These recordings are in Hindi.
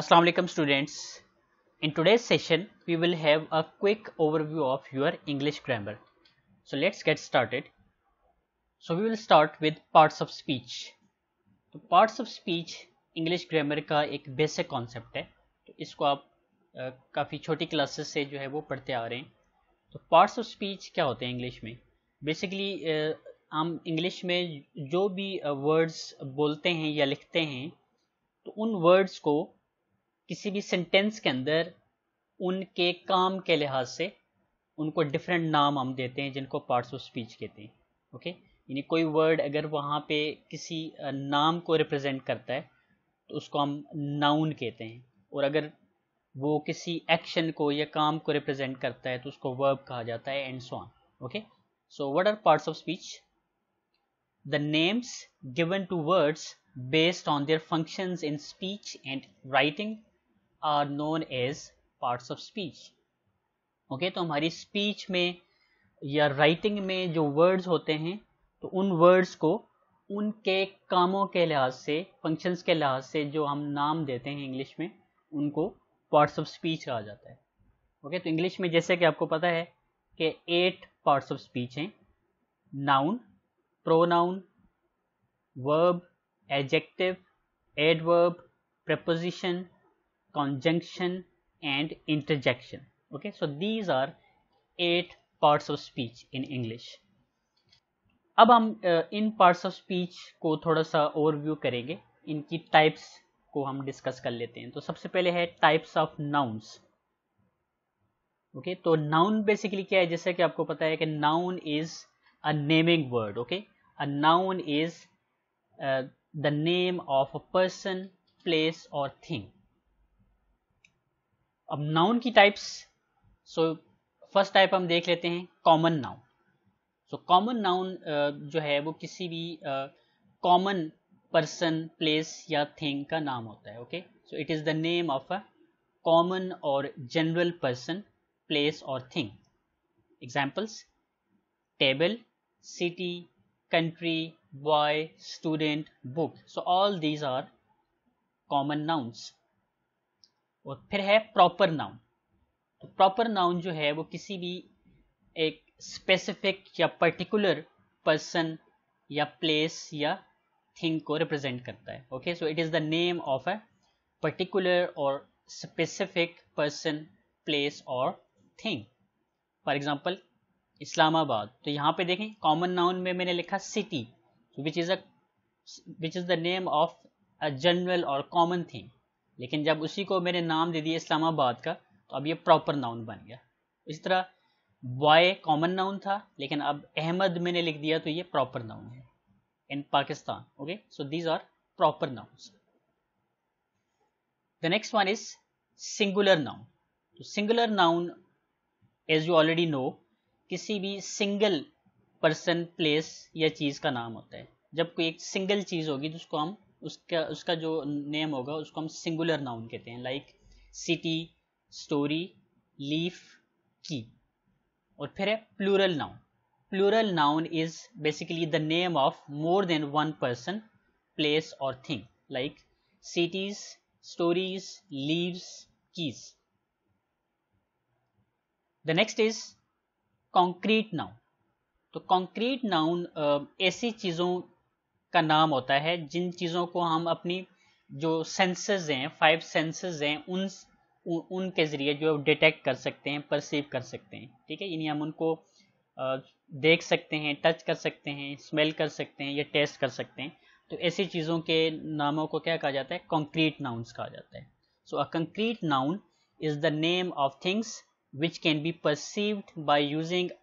assalamu alaikum students. In today's session, we will have a quick overview of your English grammar. So let's get started. So we will start with parts of speech. so parts of speech English grammar ka ek basic concept है तो isko aap आ, काफ़ी छोटी classes से जो है वो पढ़ते आ रहे हैं तो parts of speech क्या होते हैं English में Basically आ, हम इंग्लिश में जो भी वर्ड्स बोलते हैं या लिखते हैं तो उन वर्ड्स को किसी भी सेंटेंस के अंदर उनके काम के लिहाज से उनको डिफरेंट नाम हम देते हैं जिनको पार्ट्स ऑफ स्पीच कहते हैं ओके यानी कोई वर्ड अगर वहाँ पे किसी नाम को रिप्रेजेंट करता है तो उसको हम नाउन कहते हैं और अगर वो किसी एक्शन को या काम को रिप्रेजेंट करता है तो उसको वर्ब कहा जाता है and so on okay so what are parts of speech the names given to words based on their functions in speech and writing are known as parts of speech okay तो हमारी स्पीच में या राइटिंग में जो वर्ड्स होते हैं तो उन वर्ड्स को उनके कामों के लिहाज से फंक्शंस के लिहाज से जो हम नाम देते हैं इंग्लिश में उनको पार्ट्स ऑफ स्पीच कहा जाता है ओके तो इंग्लिश में जैसे कि आपको पता है कि एट पार्ट्स ऑफ स्पीच हैं noun pronoun verb adjective adverb preposition conjunction and interjection okay so these are eight parts of speech in english अब हम इन पार्ट्स ऑफ स्पीच को थोड़ा सा ओवरव्यू करेंगे इनकी टाइप्स को हम डिस्कस कर लेते हैं तो सबसे पहले है टाइप्स ऑफ नाउन्स ओके तो नाउन बेसिकली क्या है जैसे कि आपको पता है कि noun is a naming word okay a noun is the name of a person place और थिंग अब नाउन की टाइप्स सो फर्स्ट टाइप हम देख लेते हैं common noun so common noun जो है वो किसी भी कॉमन पर्सन प्लेस या थिंग का नाम होता है okay so it is the name of a common और जनरल पर्सन प्लेस और thing examples table city country boy student book so all these are common nouns और फिर है प्रॉपर नाउन तो प्रॉपर नाउन जो है वो किसी भी एक स्पेसिफिक या पर्टिकुलर पर्सन या प्लेस या थिंग को रिप्रेजेंट करता है okay so it is the name of a particular और स्पेसिफिक पर्सन प्लेस और थिंग फॉर एग्जाम्पल इस्लामाबाद तो यहाँ पे देखें कॉमन नाउन में मैंने लिखा city which is a which is the name of a general और कॉमन थिंग लेकिन जब उसी को मैंने नाम दे दिया इस्लामाबाद का तो अब ये प्रॉपर नाउन बन गया इसी तरह बॉय कॉमन नाउन था लेकिन अब अहमद मैंने लिख दिया तो ये प्रॉपर नाउन है in Pakistan okay so these are proper noun the next one is singular noun तो singular noun as you already know किसी भी सिंगल पर्सन प्लेस या चीज़ का नाम होता है जब कोई एक सिंगल चीज़ होगी तो उसको हम उसका उसका जो नेम होगा उसको हम सिंगुलर नाउन कहते हैं लाइक सिटी स्टोरी लीफ की और फिर है plural noun plural noun is basically the name of more than one person place और thing like cities stories leaves keys the next is concrete noun तो कॉन्क्रीट नाउन ऐसी चीज़ों का नाम होता है जिन चीज़ों को हम अपनी जो सेंसेस हैं फाइव सेंसेस हैं उन उनके ज़रिए जो डिटेक्ट कर सकते हैं परसीव कर सकते हैं ठीक है यानी हम उनको देख सकते हैं टच कर सकते हैं स्मेल कर सकते हैं या टेस्ट कर सकते हैं तो ऐसी चीज़ों के नामों को क्या कहा जाता है कंक्रीट नाउन्स कहा जाता है so a concrete noun is the name of things which can be perceived by using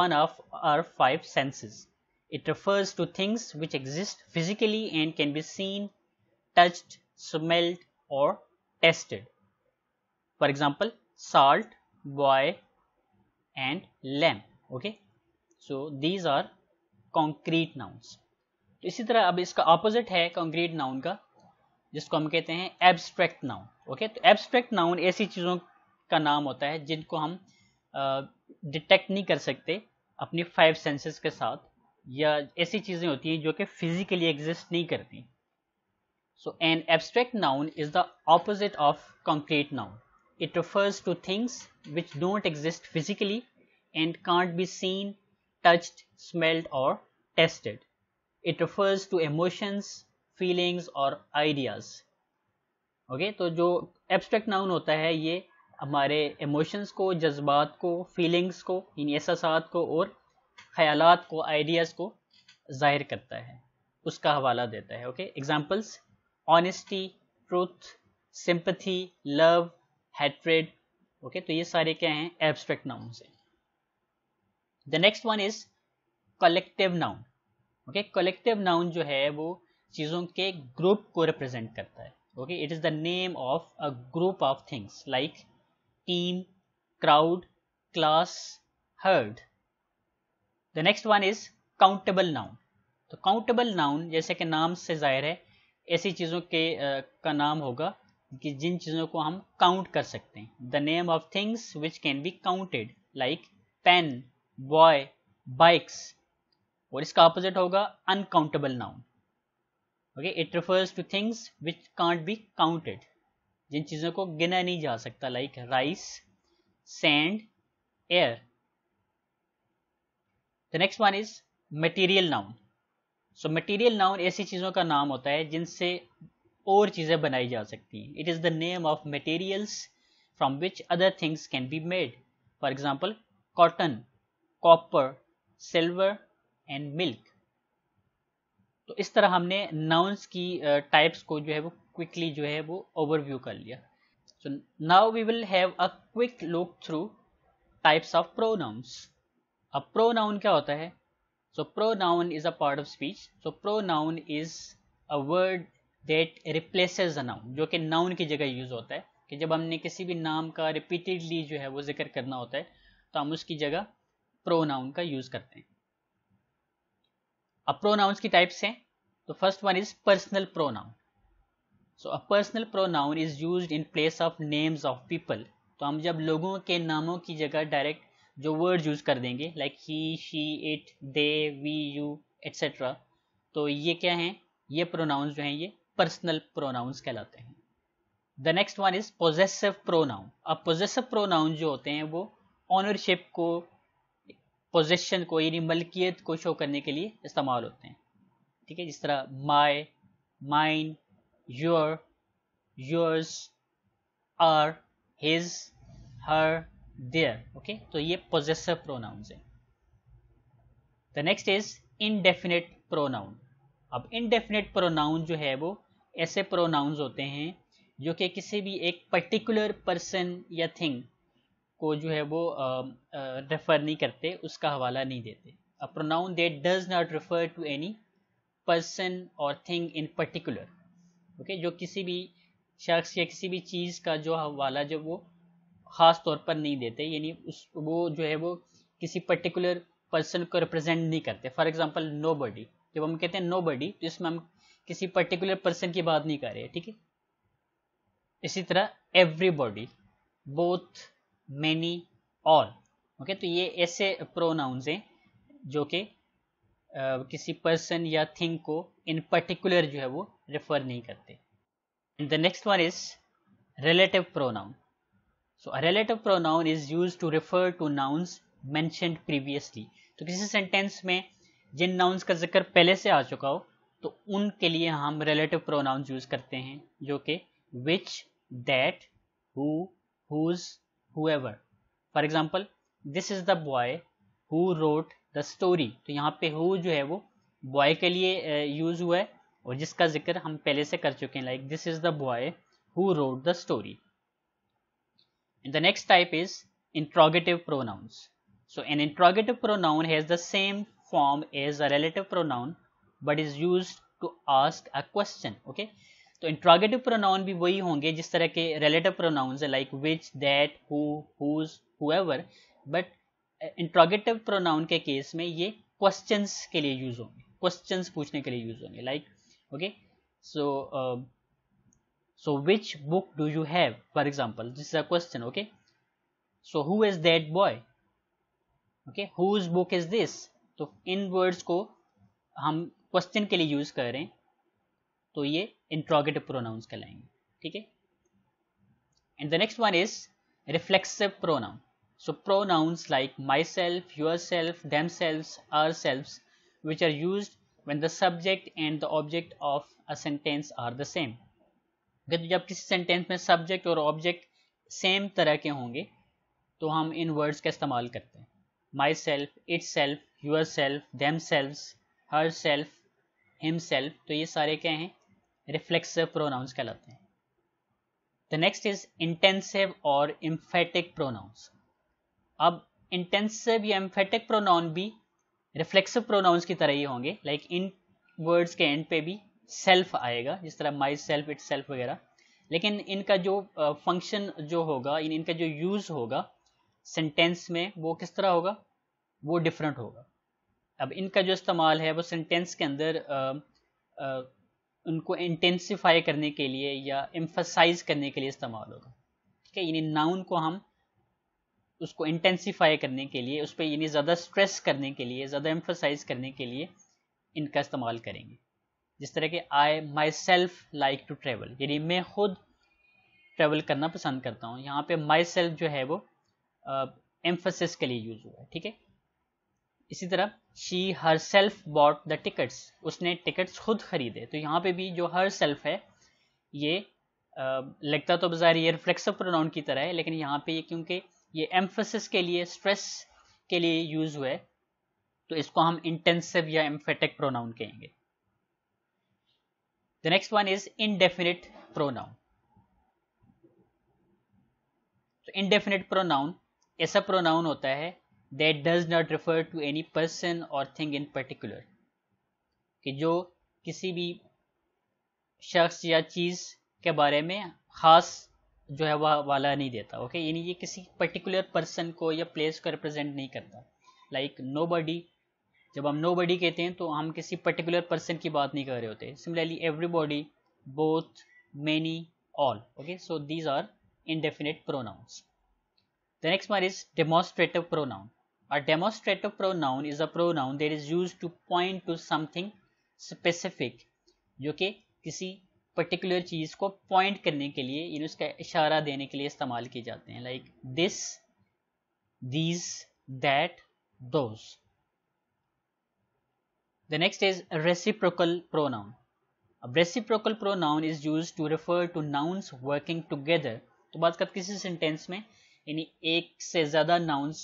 one of our five senses It refers to things which exist physically and can be seen, touched, smelled or tested. For example, salt, boy and lamb Okay. So, these are concrete nouns. इसी तरह अब इसका ऑपोजिट है कंक्रीट नाउन का जिसको हम कहते हैं एब्स्ट्रैक्ट नाउन ओके तो एब्स्ट्रैक्ट नाउन ऐसी चीज़ों का नाम होता है जिनको हम डिटेक्ट नहीं कर सकते अपनी फाइव सेंसेस के साथ या ऐसी चीजें होती हैं जो कि फिजिकली एग्जिस्ट नहीं करती so an abstract noun is the opposite of concrete noun it refers to things which don't exist physically and can't be seen touched smelled और tasted it refers to emotions feelings और आइडियाज ओके तो जो एब्स्ट्रैक्ट नाउन होता है ये हमारे इमोशंस को जज्बात को फीलिंग्स को इन एहसास को और ख्याल को आइडियाज़ को ज़ाहिर करता है उसका हवाला देता है okay examples honesty truth sympathy love hatred okay तो ये सारे क्या हैं एब्स्ट्रैक्ट नाउन्स हैं the next one is collective noun okay collective noun जो है वो चीज़ों के ग्रुप को रिप्रेजेंट करता है okay it is the name of a group of things like team crowd class herd the next one is countable noun तो काउंटेबल नाउन जैसे कि नाम से जाहिर है ऐसी चीज़ों के uh, का नाम होगा कि जिन चीज़ों को हम काउंट कर सकते हैं the name of things which can be counted like pen boy bikes और इसका अपोजिट होगा uncountable noun okay it refers to things which can't be counted जिन चीज़ों को गिना नहीं जा सकता like rice sand air next one is material noun so material noun ऐसी चीज़ों का नाम होता है जिनसे और चीज़ें बनाई जा सकती हैं it is the name of materials from which other things can be made for example cotton copper silver and milk तो इस तरह हमने नाउन्स की टाइप्स को जो है वो क्विकली जो है वो ओवरव्यू कर लिया so now we will have a quick look through types of pronouns अब प्रो नाउन क्या होता है so pronoun is a part of speech so pronoun is a word that replaces a noun जो कि नाउन की जगह यूज होता है कि जब हमने किसी भी नाम का रिपीटेडली जो है वो जिक्र करना होता है तो हम उसकी जगह प्रो नाउन का यूज करते हैं अब प्रो नाउन की टाइप्स हैं तो first one is personal pronoun so a personal pronoun is use in place of names of people तो हम जब लोगों के नामों की जगह डायरेक्ट जो वर्ड यूज़ कर देंगे like he she it they we you etcetera तो ये क्या है ये प्रोनाउंस जो हैं ये पर्सनल प्रोनाउंस कहलाते हैं the next one is possessive pronoun अब पोजेसिव प्रोनाउन जो होते हैं वो ऑनरशिप को पोजेशन को यानी मलकियत को शो करने के लिए इस्तेमाल होते हैं ठीक है जिस तरह my mine your yours our his her their okay तो ये पोजेसिव प्रोनाउंस है the next is indefinite pronoun अब इनडेफिनेट प्रोनाउन जो है वो ऐसे प्रोनाउंस होते हैं जो कि किसी भी एक पर्टिकुलर पर्सन या थिंग को जो है वो रेफर नहीं करते उसका हवाला नहीं देते a pronoun they does not refer to any person और थिंग इन पर्टिकुलर ओके जो किसी भी शख्स या किसी भी चीज़ का जो हवाला जो वो ख़ास तौर पर नहीं देते यानी उस वो जो है वो किसी पर्टिकुलर पर्सन को रिप्रेजेंट नहीं करते फॉर एग्जाम्पल नो बॉडी जब हम कहते हैं नो बॉडी तो इसमें हम किसी पर्टिकुलर पर्सन की बात नहीं कर रहे ठीक है इसी तरह everybody both many all okay तो ये ऐसे प्रोनाउंस हैं जो कि किसी पर्सन या थिंग को इन पर्टिकुलर जो है वो रेफर नहीं करते the next one is relative pronoun so relative pronoun is use to to to nouns nouns previously तो किसी सेंटेंस में जिन नाउन्स का जिक्र पहले से आ चुका हो तो उनके लिए हम रिलेटिव प्रोनाउन यूज करते हैं जो कि which that who whose whoever for example this is the boy who wrote the story तो यहाँ पे हु जो है वो बॉय के लिए यूज eh, हुआ है और जिसका जिक्र हम पहले से कर चुके हैं like this is the boy who wrote the story the next type is interrogative pronouns. So an interrogative pronoun has the same form as a relative pronoun but is used to ask a question. Okay. So interrogative pronoun bhi wahi honge jis tarah ke relative pronouns like which, that, who, whose, whoever. But interrogative pronoun ke case mein ye questions ke liye use honge. Questions puchne ke liye use honge. Like, okay. So, so which book do you have for example this is a question okay so who is that boy okay whose book is this So in words, को हम question के लिए use कर रहे हैं तो ये interrogative pronouns कहलाएंगे ठीक है And the next one is reflexive pronoun. so pronouns like myself yourself themselves ourselves which are used when the subject and the object of a sentence are the same जब किसी सेंटेंस में सब्जेक्ट और ऑब्जेक्ट सेम तरह के होंगे तो हम इन वर्ड्स का इस्तेमाल करते हैं myself itself yourself themself herself himself तो ये सारे क्या हैं रिफ्लेक्सिव प्रोनाउंस कहलाते हैं द नेक्स्ट इज इंटेंसिव और इम्फेटिक प्रोनाउंस अब इंटेंसिव या इम्फेटिक प्रोनाउन भी रिफ्लेक्सिव प्रोनाउंस की तरह ही होंगे लाइक इन वर्ड्स के एंड पे भी सेल्फ आएगा जिस तरह माई सेल्फ इट सेल्फ वगैरह लेकिन इनका जो फंक्शन जो होगा इन इनका जो यूज़ होगा सेंटेंस में वो किस तरह होगा वो डिफरेंट होगा अब इनका जो इस्तेमाल है वो सेंटेंस के अंदर uh, uh, उनको इंटेंसीफाई करने के लिए या एम्फसाइज करने के लिए इस्तेमाल होगा ठीक है यानी नाउन को हम उसको इंटेंसीफाई करने के लिए उस पर यानी ज़्यादा स्ट्रेस करने के लिए ज़्यादा एम्फोसाइज करने के लिए इनका इस्तेमाल करेंगे जिस तरह के I myself like to travel यानी मैं खुद ट्रेवल करना पसंद करता हूँ यहाँ पे माई सेल्फ जो है वो एम्फोसिस uh, के लिए यूज हुआ है ठीक है इसी तरह she herself bought the tickets उसने टिकट्स खुद खरीदे तो यहाँ पे भी जो हर सेल्फ है ये लगता तो बाजार ये रिफ्लेक्सिव प्रोनाउन की तरह है लेकिन यहाँ पे ये क्योंकि ये एम्फोसिस के लिए स्ट्रेस के लिए यूज हुआ है तो इसको हम इंटेंसिव या एम्फेटिक प्रोनाउन कहेंगे The next one is indefinite pronoun. So indefinite pronoun ऐसा pronoun होता है that does not refer to any person or thing in particular. कि जो किसी भी शख्स या चीज़ के बारे में ख़ास जो है वह वा, वाला नहीं देता ओके यानी ये किसी पर्टिकुलर पर्सन को या प्लेस को रिप्रेजेंट नहीं करता लाइक नो बडी जब हम नो नोबडी कहते हैं तो हम किसी पर्टिकुलर पर्सन की बात नहीं कर रहे होते similarly everybody both many all okay so these are indefinite pronouns the next one is demonstrative pronoun a demonstrative pronoun is a pronoun there is use to point to something specific जो कि किसी पर्टिकुलर चीज को पॉइंट करने के लिए यानी उसका इशारा देने के लिए इस्तेमाल किए जाते हैं like this these that those The next is reciprocal pronoun. A reciprocal pronoun is used to refer to nouns working together. तो बात कर किसी सेंटेंस में यानी एक से ज़्यादा नाउन्स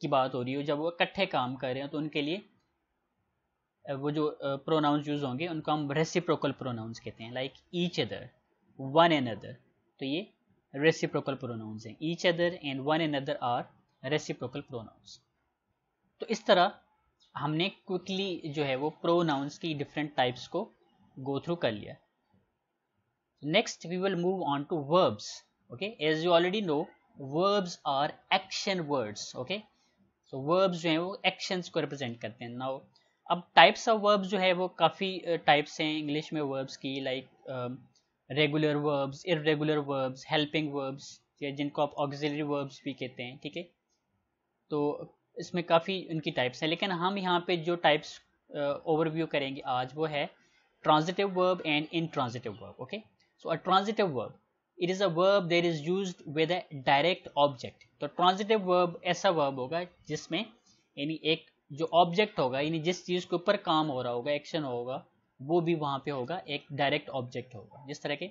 की बात हो रही हो जब वो इकट्ठे काम कर रहे हैं तो उनके लिए वो जो प्रोनाउंस यूज होंगे उनको हम रेसिप्रोकल प्रोनाउंस कहते हैं like each other one another तो ये रेसिप्रोकल प्रोनाउंस हैं each other and one another are reciprocal pronouns तो इस तरह हमने क्विकली जो है वो प्रोनाउंस की डिफरेंट टाइप्स को गो थ्रू कर लिया next we will move on to verbs okay as you already know verbs are action words okay so verbs जो है वो एक्शंस को रिप्रेजेंट करते हैं नाउ अब टाइप्स ऑफ वर्ब्स जो है वो काफ़ी टाइप्स हैं इंग्लिश में वर्ब्स की like regular verbs irregular verbs helping verbs जिनको आप ऑक्सिलरी वर्ब्स भी कहते हैं ठीक है तो इसमें काफ़ी उनकी टाइप्स हैं लेकिन हम यहाँ पे जो टाइप्स ओवरव्यू करेंगे आज वो है transitive verb and intransitive verb okay so a transitive verb it is a verb there is use with a direct object तो ट्रांजिटिव वर्ब ऐसा वर्ब होगा जिसमें यानी एक जो ऑब्जेक्ट होगा यानी जिस चीज़ के ऊपर काम हो रहा होगा एक्शन होगा वो भी वहाँ पे होगा एक डायरेक्ट ऑब्जेक्ट होगा जिस तरह के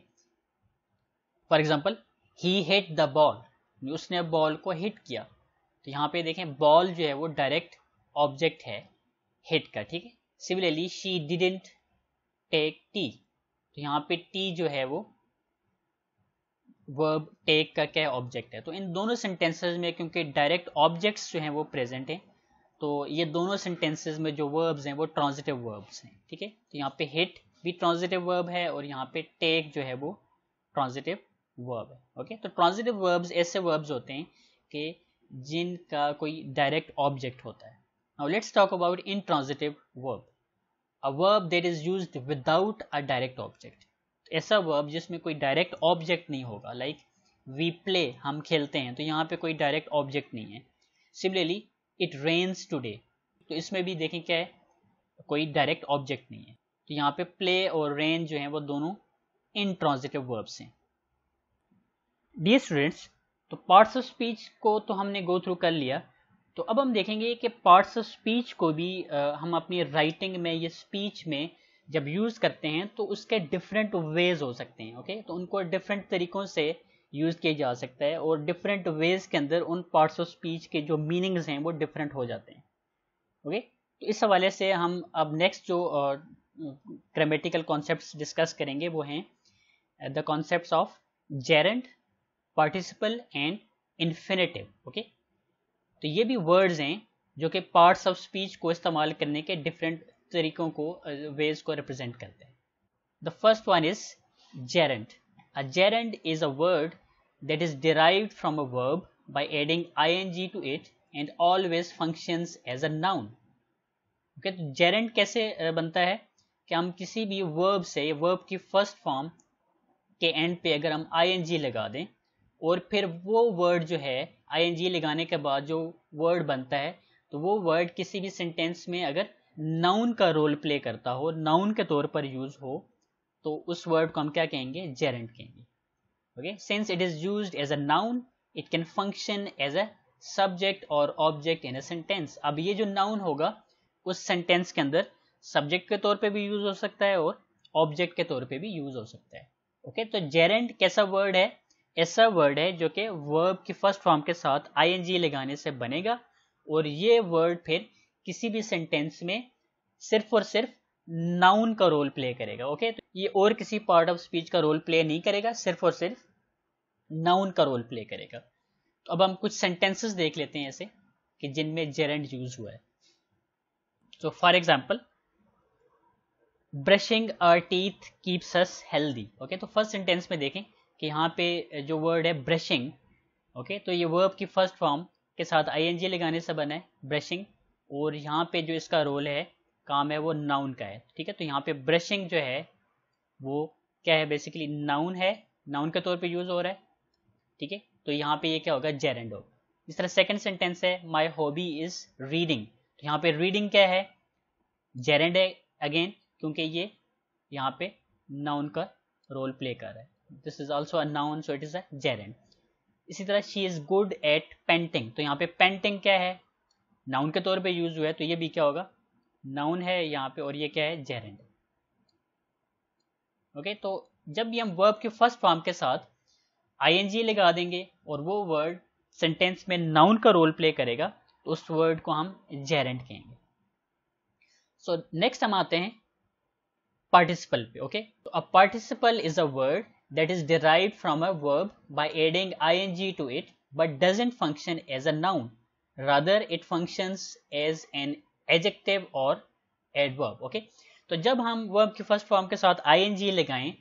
for example he hit the ball उसने बॉल को हिट किया तो यहाँ पे देखें बॉल जो है वो डायरेक्ट ऑब्जेक्ट है हिट का ठीक है similarly she didn't take tea तो यहाँ पे टी जो है वो वर्ब टेक का क्या ऑब्जेक्ट है तो इन दोनों सेंटेंसेज में क्योंकि डायरेक्ट ऑब्जेक्ट्स जो हैं वो प्रेजेंट हैं तो ये दोनों सेंटेंसेज में जो वर्ब्स हैं वो ट्रांजिटिव वर्ब्स हैं ठीक है तो यहाँ पे हिट भी ट्रांजिटिव वर्ब है और यहाँ पे टेक जो है वो ट्रांजिटिव वर्ब है ओके तो ट्रांजिटिव वर्ब्स ऐसे वर्ब्स होते हैं कि जिनका कोई डायरेक्ट ऑब्जेक्ट होता है now let's talk about transitive verb a verb that is use without a direct object ऐसा वर्ब जिसमें कोई डायरेक्ट ऑब्जेक्ट नहीं होगा लाइक वी प्ले हम खेलते हैं तो यहाँ पे कोई डायरेक्ट ऑब्जेक्ट नहीं है सिमिलरली इट रेन्स टूडे तो इसमें भी देखें क्या है कोई डायरेक्ट ऑब्जेक्ट नहीं है तो यहाँ पे प्ले और रेन जो है वो दोनों इन ट्रांजिटिव वर्ब्स हैं डी स्टूडेंट्स तो पार्ट्स ऑफ स्पीच को तो हमने गो थ्रू कर लिया तो अब हम देखेंगे कि पार्ट्स ऑफ स्पीच को भी आ, हम अपनी राइटिंग में या स्पीच में जब यूज़ करते हैं तो उसके डिफरेंट वेज हो सकते हैं ओके तो उनको डिफरेंट तरीक़ों से यूज़ किया जा सकता है और डिफरेंट वेज के अंदर उन पार्ट्स ऑफ स्पीच के जो मीनिंग्स हैं वो डिफरेंट हो जाते हैं ओके तो इस हवाले से हम अब नेक्स्ट जो ग्रामेटिकल कॉन्सेप्ट डिस्कस करेंगे वो हैं the concept of gerund participle and infinitive okay तो ये भी वर्ड्स हैं जो कि पार्ट्स ऑफ स्पीच को इस्तेमाल करने के डिफरेंट तरीकों को वेज को रिप्रेजेंट करते हैं the first one is gerund a gerund is a word derive from a verb by adding I N G to it and always function as a noun okay तो जेरेंट कैसे बनता है कि हम किसी भी वर्ब से वर्ब की फर्स्ट फॉर्म के एंड पे अगर हम आई एन जी लगा दें और फिर वो वर्ड जो है आई लगाने के बाद जो वर्ड बनता है तो वो वर्ड किसी भी सेंटेंस में अगर नाउन का रोल प्ले करता हो नाउन के तौर पर यूज हो तो उस वर्ड को हम क्या कहेंगे जेरेंट कहेंगे okay since it is use as a noun it can function as a subject और ऑब्जेक्ट इन अ सेंटेंस अब ये जो नाउन होगा उस सेंटेंस के अंदर सब्जेक्ट के तौर पे भी यूज हो सकता है और ऑब्जेक्ट के तौर पे भी यूज हो सकता है okay तो जेरेंट कैसा वर्ड है ऐसा वर्ड है जो कि वर्ब की फर्स्ट फॉर्म के साथ आईएनजी लगाने से बनेगा और ये वर्ड फिर किसी भी सेंटेंस में सिर्फ और सिर्फ नाउन का रोल प्ले करेगा ओके तो ये और किसी पार्ट ऑफ स्पीच का रोल प्ले नहीं करेगा सिर्फ और सिर्फ नाउन का रोल प्ले करेगा तो अब हम कुछ सेंटेंसेस देख लेते हैं ऐसे कि जिनमें जेरेंड यूज हुआ है so for example brushing our teeth keeps us healthy okay तो फर्स्ट सेंटेंस में देखें कि यहाँ पे जो वर्ड है ब्रशिंग ओके तो ये वर्ब की फर्स्ट फॉर्म के साथ आईएनजी लगाने से बना है ब्रशिंग और यहाँ पे जो इसका रोल है काम है वो नाउन का है ठीक है तो यहाँ पे ब्रशिंग जो है वो क्या है बेसिकली नाउन है नाउन के तौर पे यूज हो रहा है ठीक है तो यहाँ पे ये क्या होगा जेरेंडो इस तरह सेकंड सेंटेंस है माय हॉबी इज रीडिंग तो यहाँ पे रीडिंग क्या है जेरेंड है अगेन क्योंकि ये यहाँ पे नाउन का रोल प्ले कर रहा है this is also a noun so it is a gerund इसी तरह she is good at painting तो यहाँ पे पेंटिंग क्या है नाउन के तौर पे यूज हुआ है तो ये भी क्या होगा नाउन है यहाँ पे और ये क्या है जेरेंड ओके okay, तो जब भी हम वर्ब के फर्स्ट फॉर्म के साथ आई लगा देंगे और वो वर्ड सेंटेंस में नाउन का रोल प्ले करेगा तो उस वर्ड को हम जेरेंट कहेंगे सो so, नेक्स्ट हम आते हैं पार्टिसिपल पे ओके तो a participle is a word that is derived from a verb by adding ing to it but doesn't function as a noun. Rather, it functions as an adjective or adverb. Okay, तो जब हम वर्ब की फर्स्ट फॉर्म के साथ आई एन जी लगाएं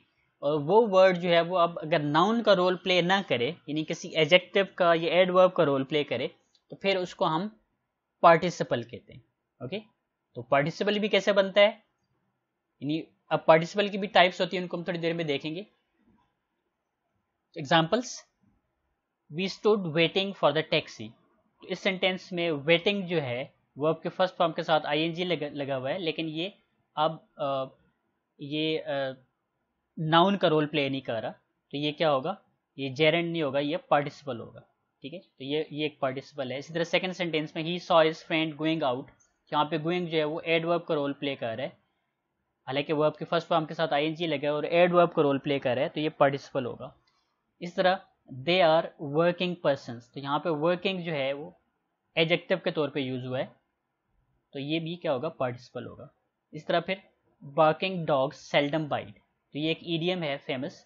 और वो वर्ड जो है वो अब अगर नाउन का रोल प्ले ना करे यानी किसी एजेक्टिव का या एडवर्ब का रोल प्ले करे तो फिर उसको हम पार्टिसिपल कहते हैं ओके तो पार्टिसिपल भी कैसे बनता है यानी अब पार्टिसिपल की भी टाइप्स होती है उनको हम थोड़ी देर में देखेंगे examples we stood waiting for the taxi तो इस सेंटेंस में वेटिंग जो है वो आपके फर्स्ट फॉर्म के साथ आई एन जी लगा हुआ है लेकिन ये अब आ, ये नाउन का रोल प्ले नहीं कर रहा तो ये क्या होगा ये जेरेंड नहीं होगा ये पार्टिसिपल होगा ठीक है तो ये ये एक पार्टिसिपल है इसी तरह सेकंड सेंटेंस में he saw his friend going out यहाँ पे गोइंग जो है वो एड वर्ब का रोल प्ले कर रहा है हालांकि वर्ब के फर्स्ट फॉर्म के साथ आई एन जी लगा है और एड वर्ब का रोल प्ले कर रहा है तो ये पार्टिसिपल होगा इस तरह दे आर वर्किंग पर्सन तो यहाँ पे वर्किंग जो है वो एजेक्टिव के तौर पे यूज हुआ है तो ये भी क्या होगा पार्टिसिपल होगा इस तरह फिर बर्किंग डॉग सेल्डम बाइट तो ये एक ईडियम है फेमस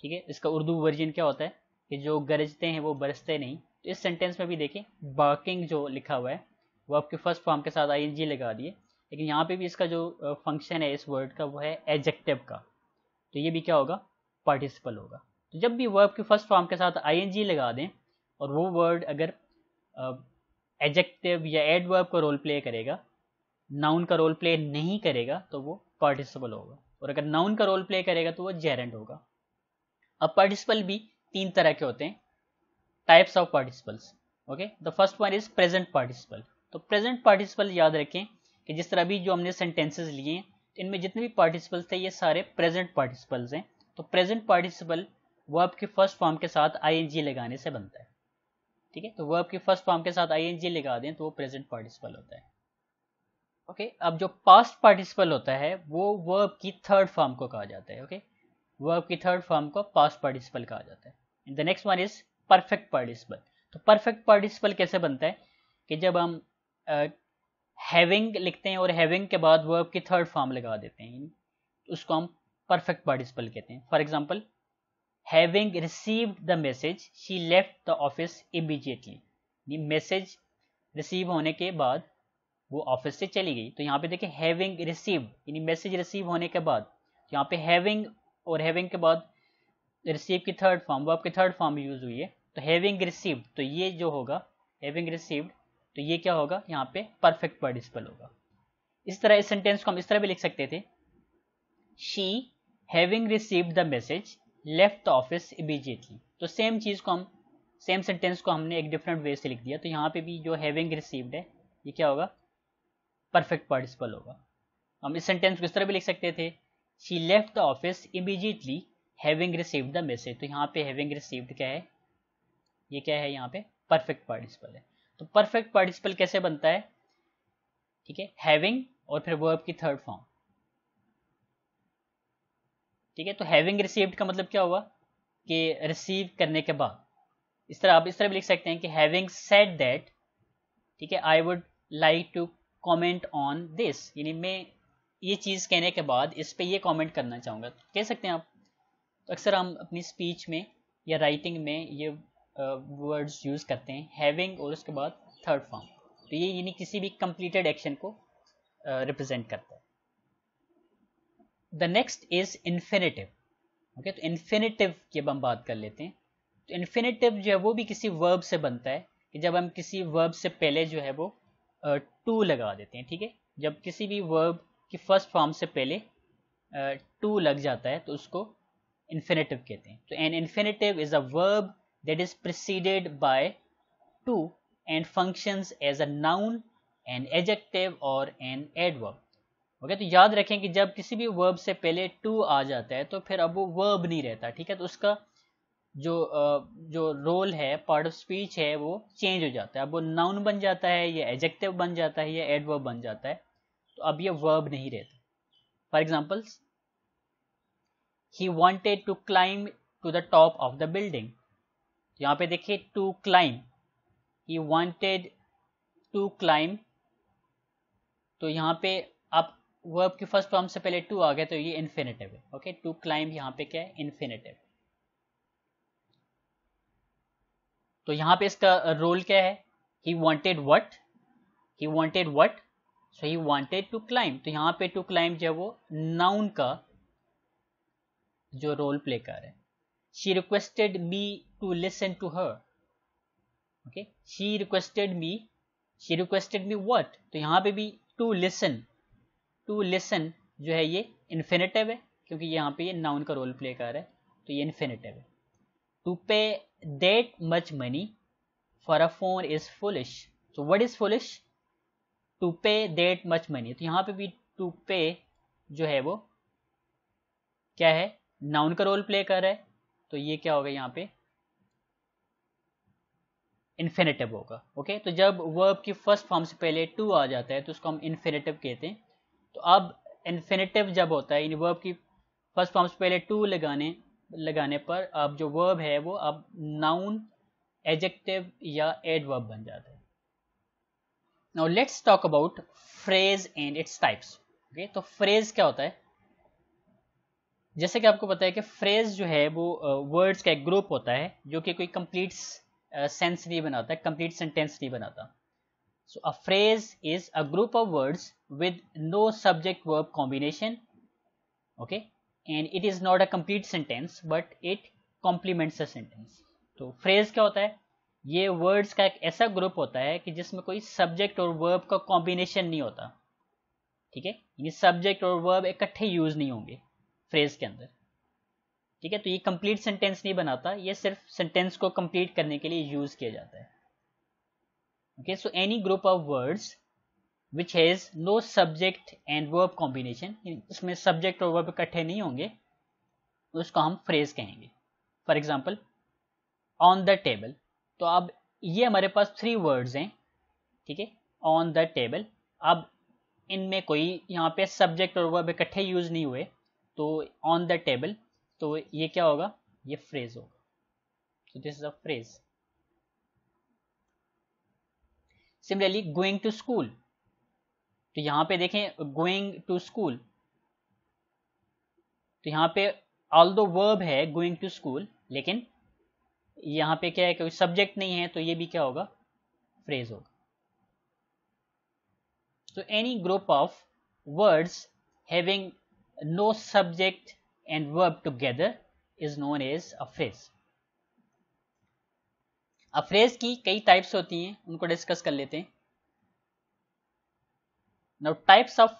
ठीक है इसका उर्दू वर्जन क्या होता है कि जो गरजते हैं वो बरसते नहीं तो इस सेंटेंस में भी देखें बर्किंग जो लिखा हुआ है वो आपके फर्स्ट फॉर्म के साथ आई लगा दिए लेकिन यहाँ पे भी इसका जो फंक्शन है इस वर्ड का वो है एजेक्टिव का तो ये भी क्या होगा पार्टिसिपल होगा तो जब भी वर्ब के फर्स्ट फॉर्म के साथ आई लगा दें और वो वर्ड अगर एजेक्टिव या एडवर्ब का रोल प्ले करेगा नाउन का रोल प्ले नहीं करेगा तो वो पार्टिसिपल होगा और अगर नाउन का रोल प्ले करेगा तो वो जेरेंट होगा अब पार्टिसिपल भी तीन तरह के होते हैं types of participles okay the first one is present participle तो प्रेजेंट पार्टिसिपल याद रखें कि जिस तरह भी जो हमने सेंटेंसेस लिए हैं इनमें जितने भी पार्टिसिपल्स थे ये सारे प्रेजेंट पार्टिसिपल्स हैं तो प्रेजेंट पार्टिसिपल वर्ब के फर्स्ट फॉर्म के साथ आईएनजी लगाने से बनता है ठीक है तो वर्ब के फर्स्ट फॉर्म के साथ आईएनजी लगा दें तो वो प्रेजेंट पार्टिसिपल होता है ओके अब जो पास्ट पार्टिसिपल होता है वो वर्ब की थर्ड फॉर्म को कहा जाता है ओके वर्ब की थर्ड फॉर्म को पास्ट पार्टिसिपल कहा जाता है the next one is perfect participle तो परफेक्ट पार्टिसिपल कैसे बनता है कि जब हम हैविंग uh, लिखते हैं और हैविंग के बाद वर्ब की थर्ड फॉर्म लगा देते हैं उसको हम परफेक्ट पार्टिसिपल कहते हैं for example having received the message she left the office immediately message message receive होने के बाद वो ऑफिस से चली गई तो यहाँ पे देखिए हैविंग रिसीव्ड यानी मैसेज रिसीव होने के बाद तो यहाँ पे हैविंग और हैविंग के बाद रिसीव की थर्ड फॉर्म वर्ब की थर्ड फॉर्म यूज हुई है तो हैविंग रिसीव तो ये जो होगा हैविंग रिसीव्ड तो ये क्या होगा यहाँ पे परफेक्ट पार्टिसिपल होगा इस तरह इस सेंटेंस को हम इस तरह भी लिख सकते थे she having received the message left the office immediately तो सेम चीज़ को हम सेम सेंटेंस को हमने एक डिफरेंट वे से लिख दिया तो यहाँ पे भी जो हैविंग रिसीव्ड है ये क्या होगा परफेक्ट पार्टिसिपल होगा हम इस सेंटेंस को इस तरह भी लिख सकते थे she left the office immediately having received the message तो यहाँ पे हैविंग रिसीव्ड क्या है ये क्या है यहाँ पे परफेक्ट पार्टिसिपल है तो परफेक्ट पार्टिसिपल कैसे बनता है ठीक है हैविंग और फिर वर्ब की थर्ड फॉर्म ठीक है तो हैविंग रिसीव्ड का मतलब क्या हुआ कि रिसीव करने के बाद इस तरह आप इस तरह भी लिख सकते हैं कि हैविंग सेड दैट ठीक है I would like to comment on this यानी मैं ये चीज़ कहने के बाद इस पर यह कमेंट करना चाहूँगा तो कह सकते हैं आप तो अक्सर हम अपनी स्पीच में या राइटिंग में ये वर्ड्स uh, यूज़ करते हैं हैविंग और उसके बाद थर्ड फॉर्म तो ये यानी किसी भी कंप्लीटेड एक्शन को रिप्रेजेंट uh, करता है the next is infinitive okay तो इन्फिनेटिव की अब हम बात कर लेते हैं तो इन्फिनेटिव जो है वो भी किसी वर्ब से बनता है कि जब हम किसी वर्ब से पहले जो है वो टू uh, लगा देते हैं ठीक है जब किसी भी वर्ब की फर्स्ट फॉर्म से पहले टू uh, लग जाता है तो उसको इन्फिनेटिव कहते हैं तो an infinitive is a verb that is preceded by to and functions as a noun an adjective और एन एडवर्ब ओके तो याद रखें कि जब किसी भी वर्ब से पहले टू आ जाता है तो फिर अब वो वर्ब नहीं रहता ठीक है तो उसका जो जो रोल है पार्ट ऑफ स्पीच है वो चेंज हो जाता है अब वो नाउन बन जाता है या एजेक्टिव बन जाता है या एडवर्ब बन जाता है तो अब ये वर्ब नहीं रहता for examples he wanted to climb to the top of the building यहाँ पे देखिए to climb he wanted to climb तो यहाँ पे वर्ब के फर्स्ट फॉर्म से पहले टू आ गया तो ये इन्फिनेटिव है ओके टू क्लाइंब यहाँ पे क्या है इन्फिनेटिव तो यहाँ पे इसका रोल uh, क्या है he wanted what he wanted what so he wanted to climb तो यहाँ पे टू क्लाइंब जो है वो नाउन का जो रोल प्ले कर रहा है she requested me to listen to her okay she requested me she requested me what तो यहाँ पे भी टू लिसन टू लिसन जो है ये इन्फिनेटिव है क्योंकि यहाँ पे ये नाउन का रोल प्ले कर रहा है तो ये इन्फिनेटिव है to pay that much money for a phone is foolish तो what is foolish to pay that much money तो यहाँ पे भी टू पे जो है वो क्या है नाउन का रोल प्ले कर रहा है तो ये क्या होगा यहाँ पे इन्फिनेटिव होगा ओके तो जब वर्ब की फर्स्ट फॉर्म से पहले टू आ जाता है तो उसको हम इन्फिनेटिव कहते हैं तो अब इन्फिनेटिव जब होता है इन वर्ब की फर्स्ट फॉर्म से पहले टू लगाने लगाने पर अब जो वर्ब है वो अब नाउन एजेक्टिव या एडवर्ब बन जाता है now let's talk about phrase and its types okay तो फ्रेज क्या होता है जैसे कि आपको पता है कि फ्रेज जो है वो वर्ड्स का एक ग्रुप होता है जो कि कोई कंप्लीट सेंस नहीं बनाता कंप्लीट सेंटेंस नहीं बनाता So a phrase is a group of words with no subject verb combination okay and it is not a complete sentence but it complements a sentence. so, phrase kya hota hai ye words ka ek aisa group hota hai ki jisme koi subject aur verb ka combination nahi hota theek hai yani subject aur verb ikatthe use nahi honge phrase ke andar ठीक है तो ये complete sentence नहीं बनाता ये सिर्फ sentence को complete करने के लिए use किया जाता है okay so any group of words which has no subject and verb combination इसमें subject aur verb ikatthe nahi honge usko hum phrase kahenge for example on the table to ab ye hamare paas three words hain theek hai on the table ab inme koi yahan pe subject aur verb ikatthe use nahi hue to on the table to ye kya hoga ये phrase होगा so this is a phrase similarly going to school तो यहां पे देखें गोइंग टू स्कूल तो यहां पे ऑल दो वर्ब है गोइंग टू स्कूल लेकिन यहां पे क्या है कोई सब्जेक्ट नहीं है तो ये भी क्या होगा फ्रेज होगा तो any group of words having no subject and verb together is known as a phrase a phrase की कई टाइप्स होती हैं उनको डिस्कस कर लेते हैं नाउ टाइप्स ऑफ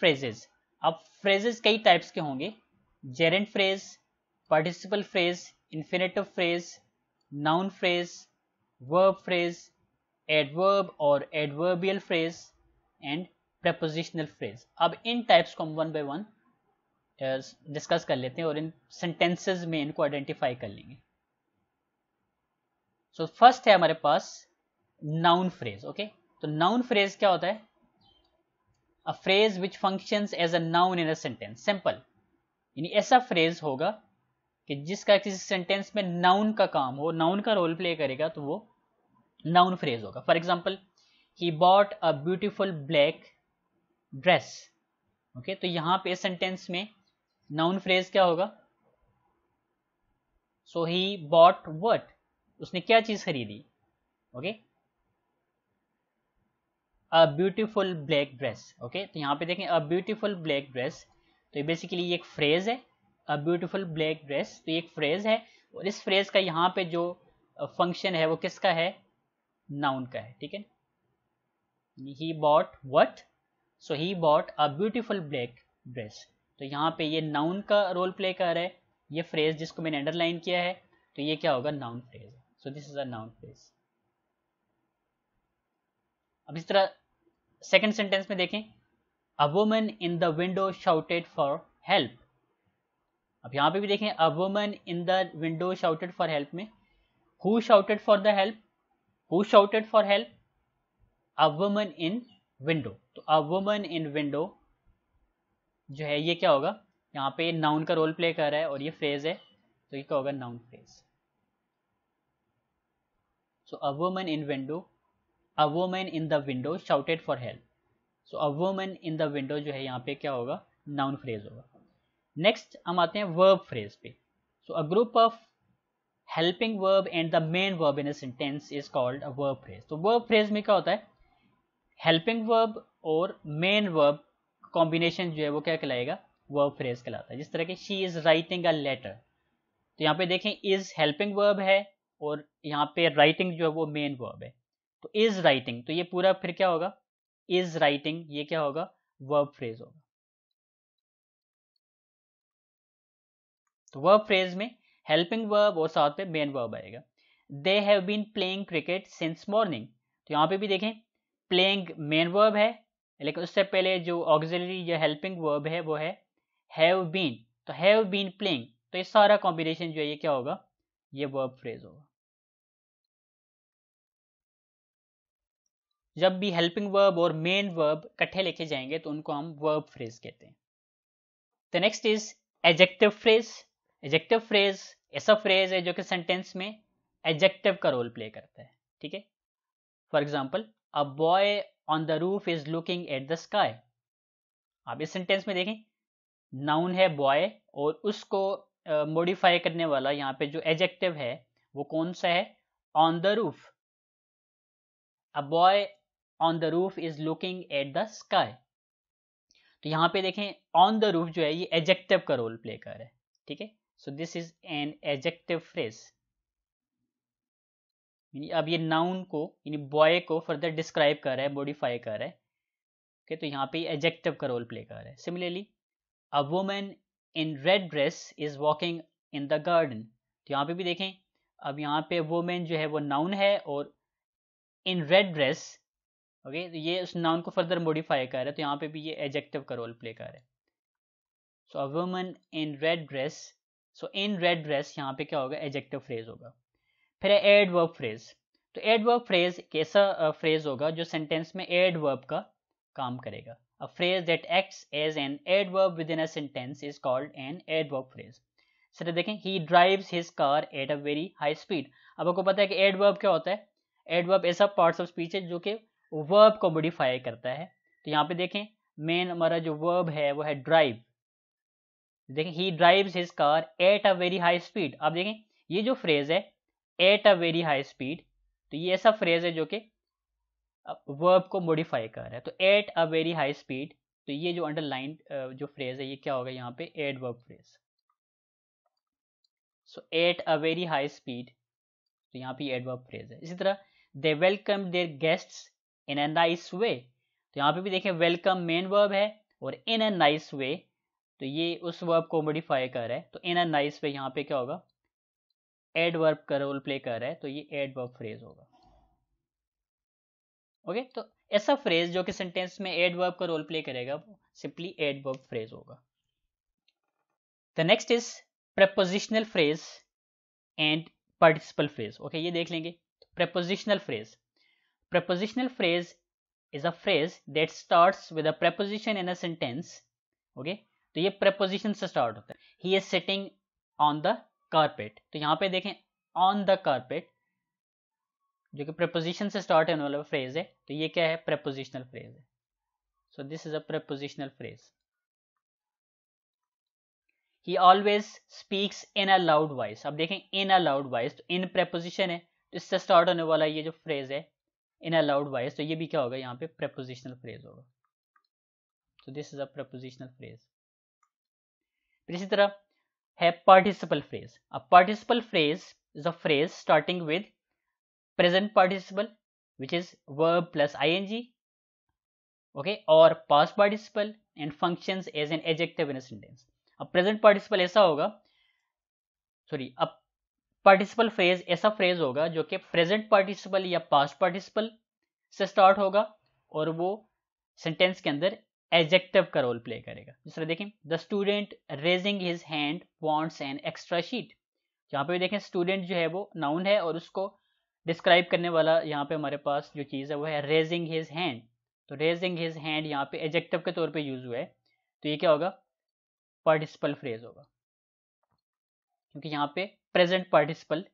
फ्रेजेस अब फ्रेजेस कई टाइप्स के होंगे gerund phrase participle phrase infinitive phrase noun phrase verb phrase adverb और adverbial phrase and prepositional phrase अब इन टाइप्स को हम वन बाई वन डिस्कस कर लेते हैं और इन सेंटेंसेज में इनको आइडेंटिफाई कर लेंगे सो so, फर्स्ट है हमारे पास नाउन फ्रेज ओके तो नाउन फ्रेज क्या होता है a phrase which function as a noun in a sentence simple यानी ऐसा फ्रेज होगा कि जिसका किसी सेंटेंस में नाउन का काम हो नाउन का रोल प्ले करेगा तो वो नाउन फ्रेज होगा for example he bought a beautiful black dress okay तो यहां पे सेंटेंस में नाउन फ्रेज क्या होगा सो ही बॉट वट उसने क्या चीज़ खरीदी okay a beautiful black dress okay तो यहाँ पे देखें अ ब्यूटीफुल ब्लैक ड्रेस तो बेसिकली एक फ्रेज है अ ब्यूटीफुल ब्लैक ड्रेस तो एक फ्रेज है और इस फ्रेज का यहाँ पे जो फंक्शन uh, है वो किसका है नाउन का है ठीक है he bought what so he bought a beautiful black dress तो यहाँ पे ये नाउन का रोल प्ले कर रहा है ये फ्रेज जिसको मैंने अंडरलाइन किया है तो ये क्या होगा noun phrase so this is a noun phrase अब इस तरह सेकंड सेंटेंस में देखें a woman in the window shouted for help अब यहां पे भी देखें a woman in the window shouted for help में who shouted for the help who shouted for help a woman in window तो अ वुमन इन विंडो जो है ये क्या होगा यहाँ पे नाउन का रोल प्ले कर रहा है और ये फ्रेज है तो ये क्या होगा noun phrase So a woman in window, a woman in the window shouted for help. So a woman in the window जो है यहाँ पे क्या होगा noun phrase होगा नेक्स्ट हम आते हैं verb phrase पे So a group of helping verb and the main verb in a sentence is called a verb phrase. तो verb phrase में क्या होता है helping verb और main verb कॉम्बिनेशन जो है वो क्या कहलाएगा वर्ब फ्रेज कहलाता है जिस तरह के she is writing a letter तो यहाँ पे देखें इज हेल्पिंग वर्ब है और यहाँ पे राइटिंग जो है वो मेन वर्ब है तो इज राइटिंग तो ये पूरा फिर क्या होगा इज राइटिंग ये क्या होगा वर्ब फ्रेज होगा तो वर्ब फ्रेज में हेल्पिंग वर्ब और साथ पे मेन वर्ब आएगा they have been playing cricket since morning तो यहाँ पे भी देखें प्लेइंग मेन वर्ब है लेकिन उससे पहले जो ऑक्सिलरी या हेल्पिंग वर्ब है वो है हैव बीन तो हैव बीन प्लेइंग तो ये सारा कॉम्बिनेशन जो है ये क्या होगा ये वर्ब फ्रेज होगा जब भी हेल्पिंग वर्ब और मेन वर्ब इकट्ठे लेके जाएंगे तो उनको हम वर्ब फ्रेज कहते हैं the next is adjective phrase adjective phrase ऐसा फ्रेज है जो कि सेंटेंस में एजेक्टिव का रोल प्ले करता है ठीक है for example a boy on the roof is looking at the sky आप इस सेंटेंस में देखें नाउन है बॉय और उसको मॉडिफाई uh, करने वाला यहाँ पे जो एजेक्टिव है वो कौन सा है on the roof a boy on the roof is looking at the sky तो यहाँ पे देखें ऑन द रूफ जो है ये एजेक्टिव का रोल प्ले कर रहा है ठीक है so this is an adjective phrase अब ये नाउन को यानी बॉय को फर्दर डिस्क्राइब कर रहा है मॉडिफाई कर रहा है है तो यहाँ पे एजेक्टिव का रोल प्ले कर रहा है similarly a woman in red dress is walking in the garden तो यहाँ पे भी देखें अब यहाँ पे वुमेन जो है वो नाउन है और इन रेड ड्रेस ओके तो ये उस नाउन को फर्दर मॉडिफाई कर रहा है तो यहाँ पे भी ये एजेक्टिव का रोल प्ले कर रहा है so a woman in red dress so in red dress यहाँ पे क्या होगा एजेक्टिव फ्रेज होगा फिर है एड वर्ब फ्रेज तो एड वर्ब फ्रेज कैसा फ्रेज होगा जो सेंटेंस में एड वर्ब का काम करेगा a phrase that acts as an adverb within a sentence is called an adverb phrase sir देखें he drives his car at a very high speed अब आपको पता है कि एड वर्ब क्या होता है एडवर्ब ऐसा पार्ट्स ऑफ स्पीच है जो कि वर्ब को मोडिफाई करता है तो यहाँ पे देखें मेन हमारा जो वर्ब है वो है ड्राइव देखें he drive his car at a very high speed आप देखें ये जो फ्रेज है at a very high speed तो ये ऐसा फ्रेज है जो कि वर्ब को मोडिफाई कर रहा है तो at a very high speed तो ये जो अंडरलाइन जो फ्रेज है ये क्या होगा यहाँ पे adverb phrase so at a very high speed तो यहाँ पे एडवर्ब फ्रेज है इसी तरह they welcome their guests in a nice way तो यहाँ पे भी देखें वेलकम मेन वर्ब है और इन ए नाइस वे तो ये उस वर्ब को मोडिफाई कर रहा है तो इन ए नाइस वे यहाँ पे क्या होगा एड वर्ब का रोल प्ले कर रहा है तो ये एड वर्ब फ्रेज होगा ओके तो ऐसा फ्रेज जो कि सेंटेंस में एड वर्ब का रोल प्ले करेगा वो सिंपली एड वर्ब फ्रेज होगा the next is prepositional phrase and participle phrase okay ये देख लेंगे प्रपोजिशनल तो phrase prepositional phrase is a phrase that starts with a preposition in a sentence okay तो ये प्रपोजिशन से स्टार्ट होता है he is sitting on the carpet तो यहां पे देखें ऑन द कार्पेट जो कि प्रपोजिशन से स्टार्ट होने वाला फ्रेज है तो ये क्या है प्रपोजिशनल फ्रेज है so this is a prepositional phrase he always speaks in a loud voice अब देखें इन अ लाउड वॉइस तो इन प्रपोजिशन है तो इससे स्टार्ट होने वाला ये जो फ्रेज है इन अलाउड वाइज तो ये भी क्या होगा यहाँ पे प्रपोजिशनल फ्रेज होगा तो this is a prepositional phrase फिर इसी तरह है participle phrase a participle phrase is a phrase starting with present participle which is verb plus ing okay or past participle and functions as an adjective in a sentence अब प्रेजेंट पार्टिसिपल ऐसा होगा सॉरी अब पार्टिसिपल फ्रेज ऐसा फ्रेज होगा जो कि प्रेजेंट पार्टिसिपल या पास्ट पार्टिसिपल से स्टार्ट होगा और वो सेंटेंस के अंदर एजेक्टिव का रोल प्ले करेगा दूसरा देखें the student raising his hand wants an extra sheet यहाँ पे देखें स्टूडेंट जो है वो नाउन है और उसको डिस्क्राइब करने वाला यहाँ पे हमारे पास जो चीज़ है वो है रेजिंग हिज हैंड तो रेजिंग हिज हैंड यहाँ पे एजेक्टिव के तौर पे यूज़ हुआ है तो ये क्या होगा पार्टिसिपल फ्रेज होगा क्योंकि यहाँ पे प्रेजेंट पार्टिसिपल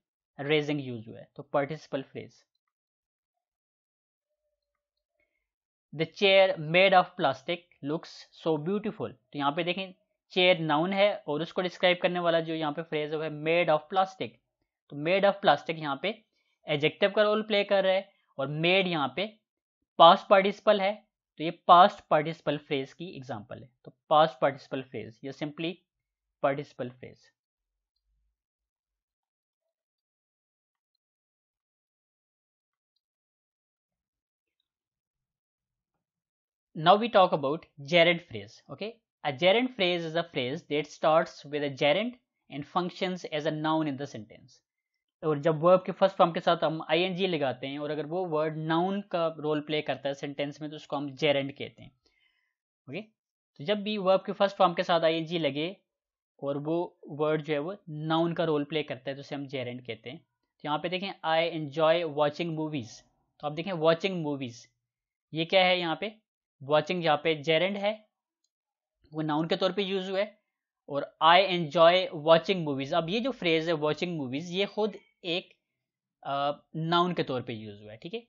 रेजिंग यूज हुआ है तो participle phrase the chair made of plastic looks so beautiful तो यहाँ पे देखें चेयर नाउन है और उसको डिस्क्राइब करने वाला जो यहाँ पे फ्रेज है मेड ऑफ प्लास्टिक तो मेड ऑफ प्लास्टिक यहाँ पे एजेक्टिव का रोल प्ले कर रहा है और मेड यहाँ पे पास्ट पार्टिसिपल है तो ये पास्ट पार्टिसिपल फ्रेज की एग्जाम्पल है तो पास्ट पार्टिसिपल फ्रेज या simply participle phrase now we talk about gerund phrase okay a gerund phrase is a phrase that starts with a gerund and functions as a noun in the sentence और जब वर्ब के फर्स्ट फॉर्म के साथ हम आई लगाते हैं और अगर वो वर्ड नाउन का रोल प्ले करता है सेंटेंस में तो उसको हम जेरेंड कहते हैं ओके तो जब भी वर्ब के फर्स्ट फॉर्म के साथ आई लगे और वो वर्ड जो है वो नाउन का रोल प्ले करता है तो उसे हम जेरेंड कहते हैं तो यहाँ पे देखें आई एन्जॉय वॉचिंग मूवीज़ तो आप देखें वॉचिंग मूवीज़ ये क्या है यहाँ पे वॉचिंग यहाँ पे जेरेंड है वो नाउन के तौर पे यूज हुआ है और आई एंजॉय वॉचिंग मूवीज अब ये जो फ्रेज है वॉचिंग मूवीज ये खुद एक नाउन के तौर पे यूज हुआ है ठीक है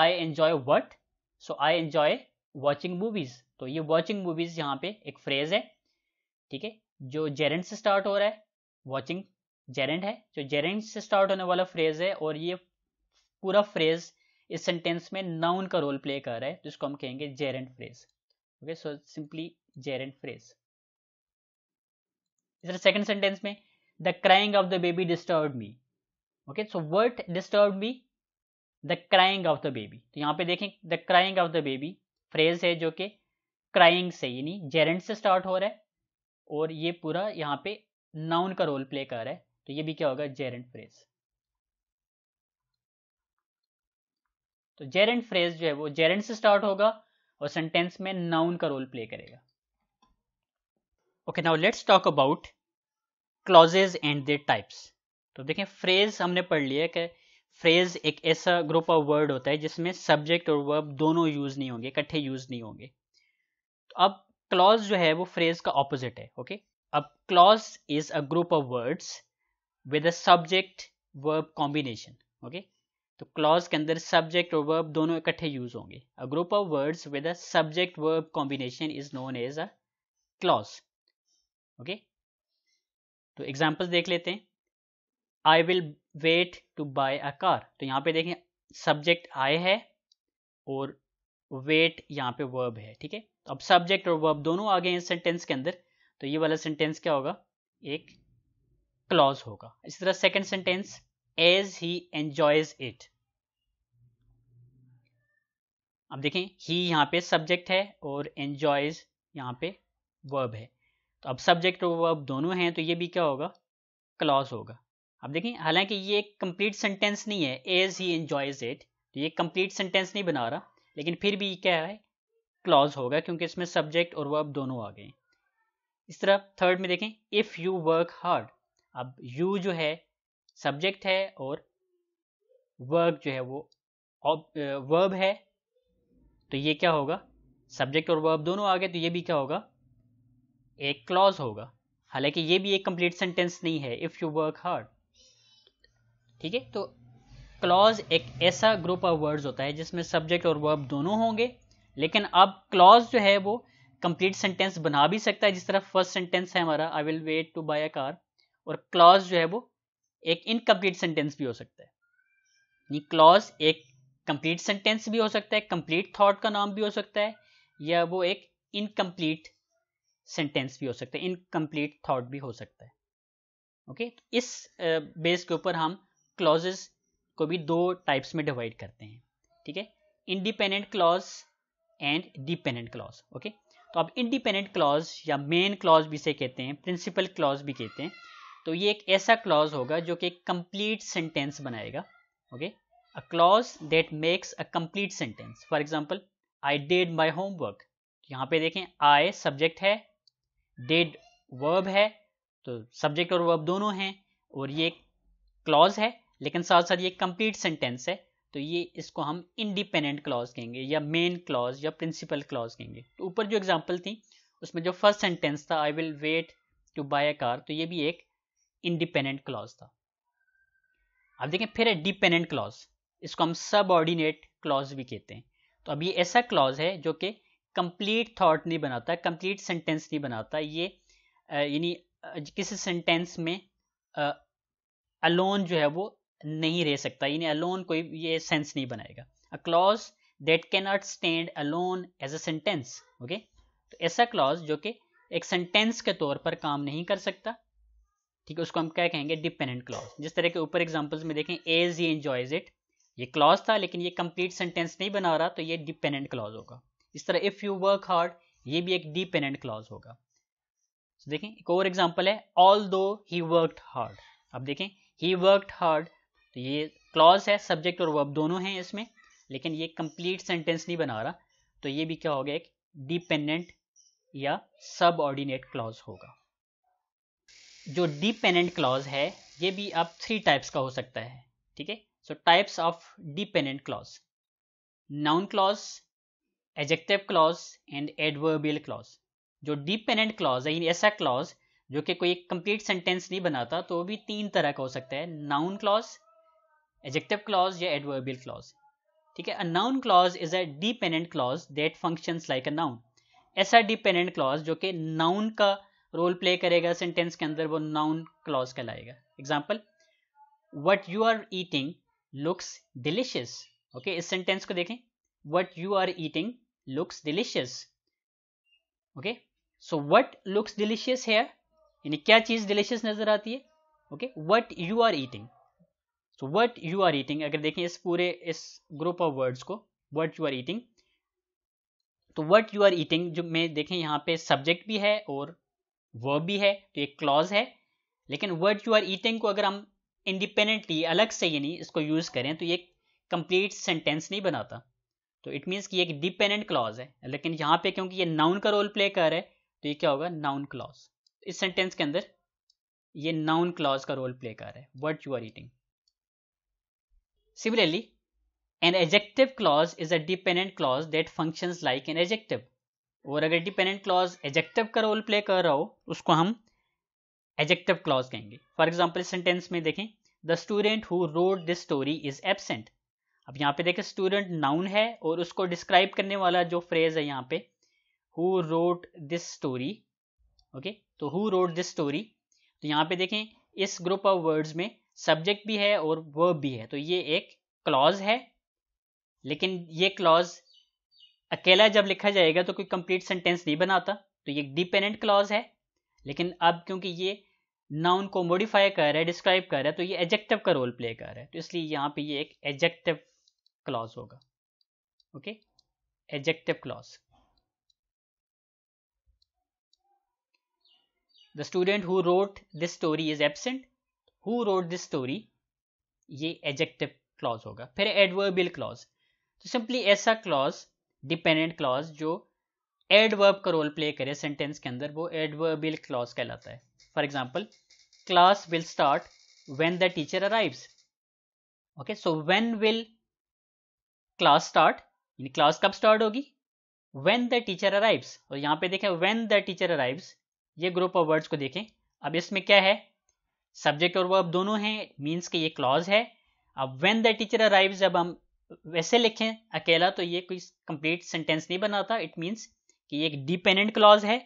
I enjoy what so I enjoy watching movies तो ये वॉचिंग मूवीज यहाँ पे एक फ्रेज है ठीक है जो जेरेंड से स्टार्ट हो रहा है वॉचिंग जेरेंड है जो जेरेंड से स्टार्ट होने वाला फ्रेज है और ये पूरा फ्रेज इस सेंटेंस में नाउन का रोल प्ले कर रहा है जिसको हम कहेंगे gerund phrase okay so simply gerund phrase second sentence में the crying of the baby disturb me okay so what disturb me the crying of the baby तो यहां पे देखें the crying of the baby phrase है जो कि क्राइंग से यानी जेरेंट से स्टार्ट हो रहा है और ये पूरा यहाँ पे नाउन का रोल प्ले कर रहा है तो ये भी क्या होगा जेरेंट फ्रेज तो जेरेंट फ्रेज जो है वो जेरेंट से स्टार्ट होगा और सेंटेंस में नाउन का रोल प्ले करेगा okay now let's talk about clauses and their types तो देखें फ्रेज हमने पढ़ लिया कि फ्रेज एक ऐसा ग्रुप ऑफ वर्ड होता है जिसमें सब्जेक्ट और वर्ब दोनों यूज नहीं होंगे इकट्ठे यूज नहीं होंगे तो अब क्लॉज जो है वो फ्रेज का ऑपोजिट है ओके okay? अब clause is a group of words with a subject verb combination okay तो क्लॉज के अंदर सब्जेक्ट और वर्ब दोनों इकट्ठे यूज होंगे a group of words with a subject verb combination is known as a clause okay तो एग्जाम्पल देख लेते हैं I will wait to buy a car तो यहां पे देखें सब्जेक्ट आई है और वेट यहां पे वर्ब है ठीक है तो अब सब्जेक्ट और वर्ब दोनों आ गए हैं सेंटेंस के अंदर तो ये वाला सेंटेंस क्या होगा एक क्लॉज होगा इसी तरह second sentence as he enjoys it अब देखें ही यहाँ पे सब्जेक्ट है और एंजॉयज यहाँ पे वर्ब है तो अब सब्जेक्ट और वर्ब दोनों हैं तो ये भी क्या होगा क्लॉज होगा अब देखें हालांकि ये एक कंप्लीट सेंटेंस नहीं है एज ही एंजॉयज इट तो ये कंप्लीट सेंटेंस नहीं बना रहा लेकिन फिर भी क्या है क्लॉज होगा क्योंकि इसमें सब्जेक्ट और वर्ब दोनों आ गए इस तरह थर्ड में देखें इफ़ यू वर्क हार्ड अब यू जो है सब्जेक्ट है और वर्क जो है वो वर्ब है तो ये क्या होगा सब्जेक्ट और वर्ब दोनों आ गए तो ये भी क्या होगा एक क्लॉज होगा हालांकि ये भी एक कंप्लीट सेंटेंस नहीं है इफ़ यू वर्क हार्ड ठीक है तो क्लॉज एक ऐसा ग्रुप ऑफ वर्ड्स होता है जिसमें सब्जेक्ट और वर्ब दोनों होंगे लेकिन अब क्लॉज जो है वो कंप्लीट सेंटेंस बना भी सकता है जिस तरह फर्स्ट सेंटेंस है हमारा I will wait to buy a car और क्लॉज जो है वो एक इनकम्प्लीट सेंटेंस भी हो सकता है क्लॉज एक कंप्लीट सेंटेंस भी हो सकता है कंप्लीट थॉट का नाम भी हो सकता है या वो एक इनकम्प्लीट सेंटेंस भी हो सकता है इनकम्प्लीट थॉट भी हो सकता है ओके okay? इस बेस के ऊपर हम क्लॉजेस को भी दो टाइप्स में डिवाइड करते हैं ठीक है independent clause and dependent clause okay तो अब इंडिपेंडेंट क्लॉज या मेन क्लॉज भी से कहते हैं प्रिंसिपल क्लॉज भी कहते हैं तो ये एक ऐसा क्लॉज होगा जो कि एक कंप्लीट सेंटेंस बनाएगा okay a clause that makes a complete sentence for example I did my homework यहाँ पे देखें आई सब्जेक्ट है डेड वर्ब है तो सब्जेक्ट और वर्ब दोनों हैं और ये क्लॉज है लेकिन साथ साथ ये कंप्लीट सेंटेंस है तो ये इसको हम इंडिपेंडेंट क्लॉज कहेंगे या मेन क्लॉज या प्रिंसिपल क्लॉज कहेंगे तो ऊपर जो एग्जाम्पल थी उसमें जो फर्स्ट सेंटेंस था I will wait to buy a car तो ये भी एक इंडिपेंडेंट क्लॉज था अब देखें फिर है डिपेंडेंट क्लॉज इसको हम सब ऑर्डिनेट क्लॉज भी कहते हैं तो अब ये ऐसा क्लॉज है जो कि कंप्लीट थॉट नहीं बनाता कंप्लीट सेंटेंस नहीं बनाता ये यानी किसी सेंटेंस में अलोन जो है वो नहीं रह सकता यानी अलोन कोई ये सेंस नहीं बनाएगा a clause that can not stand alone as a sentence okay तो ऐसा क्लॉज जो कि एक सेंटेंस के तौर पर काम नहीं कर सकता ठीक है उसको हम क्या कहेंगे डिपेंडेंट क्लॉज जिस तरह के ऊपर एग्जाम्पल्स में देखें एज ही एंजॉयज इट ये क्लॉज था लेकिन ये कंप्लीट सेंटेंस नहीं बना रहा तो ये डिपेंडेंट क्लॉज होगा इस तरह इफ़ यू वर्क हार्ड ये भी एक डिपेंडेंट क्लॉज होगा so, देखें एक और एग्जाम्पल है ऑल दो ही वर्कड हार्ड अब देखें ही वर्क हार्ड तो ये क्लॉज है सब्जेक्ट और वर्ब दोनों हैं इसमें लेकिन ये कंप्लीट सेंटेंस नहीं बना रहा तो ये भी क्या हो गया एक डिपेंडेंट या सब ऑर्डिनेट क्लॉज होगा जो डिपेंडेंट क्लॉज है ये भी अब थ्री टाइप्स का हो सकता है ठीक है so types of dependent clause noun clause adjective clause and adverbial clause जो डिपेंडेंट क्लॉज है ऐसा क्लॉज जो कि कोई कंप्लीट सेंटेंस नहीं बनाता तो वो भी तीन तरह का हो सकता है नाउन क्लॉज एजेक्टिव क्लॉज या एडवर्बियल क्लॉज ठीक है noun clause is a dependent clause that functions like a noun ऐसा डिपेंडेंट क्लॉज जो कि नाउन का रोल प्ले करेगा सेंटेंस के अंदर वो नाउन क्लॉज कहलाएगा example what you are eating looks delicious okay इस सेंटेंस को देखें what you are eating looks delicious okay so what looks delicious है यानी क्या चीज डिलिशियस नजर आती है okay what you are eating so what you are eating अगर देखें इस पूरे इस ग्रुप ऑफ वर्ड्स को वट यू आर ईटिंग तो वट यू आर ईटिंग जो मैं देखें यहाँ पे सब्जेक्ट भी है और वर्ब भी है तो एक क्लॉज है लेकिन वर्ड यू आर ईटिंग को अगर हम इंडिपेंडेंटली अलग से यानी इसको यूज़ करें तो ये कंप्लीट सेंटेंस नहीं बनाता तो इट मीन्स कि एक डिपेंडेंट क्लॉज है लेकिन यहाँ पे क्योंकि ये नाउन का रोल प्ले कर रहा है तो ये क्या होगा नाउन क्लॉज इस सेंटेंस के अंदर ये नाउन क्लॉज का रोल प्ले कर रहा है what you are eating similarly an adjective clause is a dependent clause that function like an adjective और अगर डिपेंडेंट क्लॉज एजेक्टिव का रोल प्ले कर रहा हो उसको हम एजेक्टिव क्लॉज कहेंगे फॉर एग्जाम्पल सेंटेंस में देखें the student who wrote this story is absent अब यहाँ पे देखें स्टूडेंट नाउन है और उसको डिस्क्राइब करने वाला जो फ्रेज है यहाँ पे who wrote this story okay तो हु रोड दिस स्टोरी तो यहाँ पे देखें इस ग्रुप ऑफ वर्ड्स में सब्जेक्ट भी है और वर्ब भी है तो ये एक क्लॉज है लेकिन ये क्लॉज अकेला जब लिखा जाएगा तो कोई कंप्लीट सेंटेंस नहीं बनाता तो ये डिपेंडेंट क्लॉज है लेकिन अब क्योंकि ये नाउन को मॉडिफाई कर रहा है डिस्क्राइब कर रहा है तो ये एजेक्टिव का रोल प्ले कर रहा है तो इसलिए यहाँ पे ये एक एजेक्टिव क्लॉज होगा okay adjective clause the student who wrote this story is absent who wrote this story ये एजेक्टिव क्लॉज होगा फिर एडवर्बियल क्लॉज तो सिंपली ऐसा क्लॉज डिपेंडेंट क्लॉज जो एडवर्ब का रोल प्ले करे सेंटेंस के अंदर वो एडवर्बियल क्लॉज कहलाता है for example class will start when the teacher arrives okay so when will class start यानी क्लास कब स्टार्ट होगी वेन द टीचर अराइव्स और यहां पे देखें वेन द टीचर अराइव्स ये ग्रुप ऑफ वर्ड्स को देखें अब इसमें क्या है सब्जेक्ट और वर्ब दोनों हैं मीन्स के ये क्लॉज है अब वेन द टीचर अराइव्स जब हम वैसे लिखें अकेला तो ये कोई कंप्लीट सेंटेंस नहीं बनाता इट मीन्स कि ये एक डिपेंडेंट क्लॉज है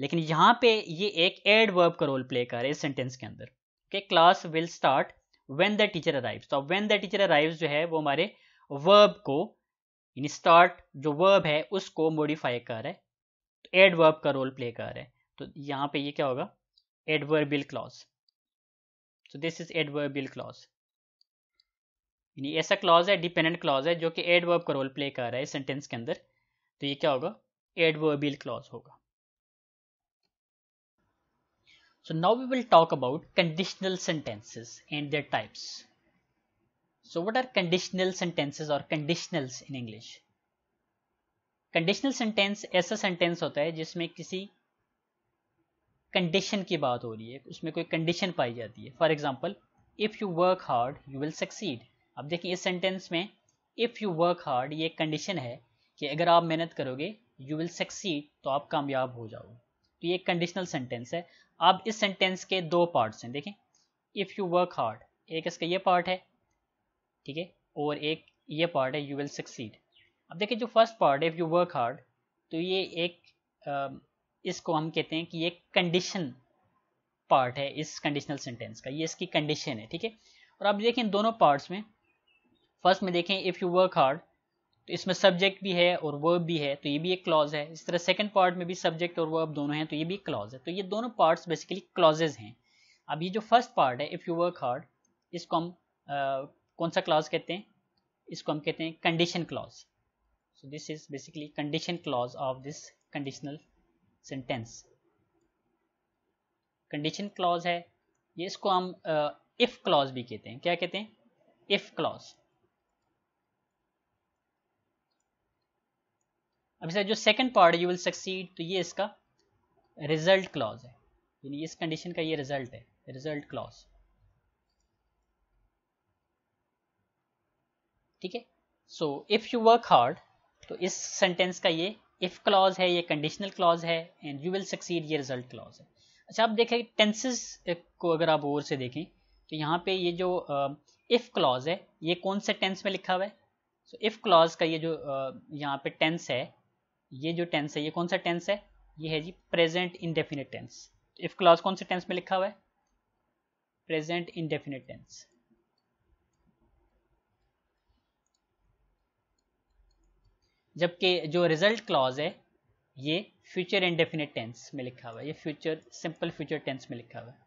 लेकिन यहाँ पे ये एक एड वर्ब का रोल प्ले कर रहे इस सेंटेंस के अंदर okay class will start when the teacher arrives तो व्हेन द टीचर अराइव्स जो है वो हमारे वर्ब को यानी स्टार्ट जो वर्ब है उसको मॉडिफाई कर रहा है तो एड वर्ब का रोल प्ले कर रहा है तो यहाँ पे ये क्या होगा adverbial clause so this is adverbial clause यानी ऐसा क्लॉज है डिपेंडेंट क्लॉज है जो कि एडवर्ब का रोल प्ले कर रहा है सेंटेंस के अंदर तो ये क्या होगा एडवर्बियल क्लॉज होगा so now we will talk about conditional sentences and their types so what are conditional sentences और conditionals in English conditional sentence ऐसा सेंटेंस होता है जिसमें किसी कंडीशन की बात हो रही है उसमें कोई कंडीशन पाई जाती है for example if you work hard you will succeed अब देखिए इस सेंटेंस में इफ़ यू वर्क हार्ड ये कंडीशन है कि अगर आप मेहनत करोगे यू विल सक्सीड तो आप कामयाब हो जाओगे तो ये कंडीशनल सेंटेंस है अब इस सेंटेंस के दो पार्ट्स हैं देखें इफ़ यू वर्क हार्ड एक इसका ये पार्ट है ठीक है और एक ये पार्ट है यू विल सक्सीड अब देखिए जो फर्स्ट पार्ट है इफ़ यू वर्क हार्ड तो ये एक इसको हम कहते हैं कि ये कंडीशन पार्ट है इस कंडीशनल सेंटेंस का ये इसकी कंडीशन है ठीक है और आप देखें दोनों पार्ट्स में फर्स्ट में देखें इफ़ यू वर्क हार्ड तो इसमें सब्जेक्ट भी है और वर्ब भी है तो ये भी एक क्लॉज है इस तरह सेकंड पार्ट में भी सब्जेक्ट और वर्ब दोनों हैं तो ये भी एक क्लॉज है तो ये दोनों पार्ट्स बेसिकली क्लॉजेज हैं अब ये जो फर्स्ट पार्ट है इफ़ यू वर्क हार्ड इसको हम आ, कौन सा क्लॉज कहते हैं इसको हम कहते हैं condition clause so this is basically condition clause of this conditional sentence condition clause है ये इसको हम इफ़ क्लॉज भी कहते हैं क्या कहते हैं इफ़ क्लॉज अब इसका जो second part you will succeed तो ये इसका रिजल्ट क्लॉज है यानी इस कंडीशन का ये रिजल्ट है रिजल्ट क्लॉज ठीक है so if you work hard तो इस सेंटेंस का ये इफ क्लॉज है ये कंडीशनल क्लॉज है एंड यू विल सक्सीड ये रिजल्ट क्लॉज है अच्छा आप देखें टेंसेस को अगर आप और से देखें तो यहाँ पे ये जो इफ क्लॉज है ये कौन से टेंस में लिखा हुआ है सो इफ क्लॉज का ये जो uh, यहाँ पे टेंस है ये जो टेंस है ये कौन सा टेंस है ये है जी present indefinite tense if clause कौन से टेंस में लिखा हुआ है प्रेजेंट इनडेफिनेट टेंस जबकि जो रिजल्ट क्लॉज है ये फ्यूचर इनडेफिनेट टेंस में लिखा हुआ है ये फ्यूचर सिंपल फ्यूचर टेंस में लिखा हुआ है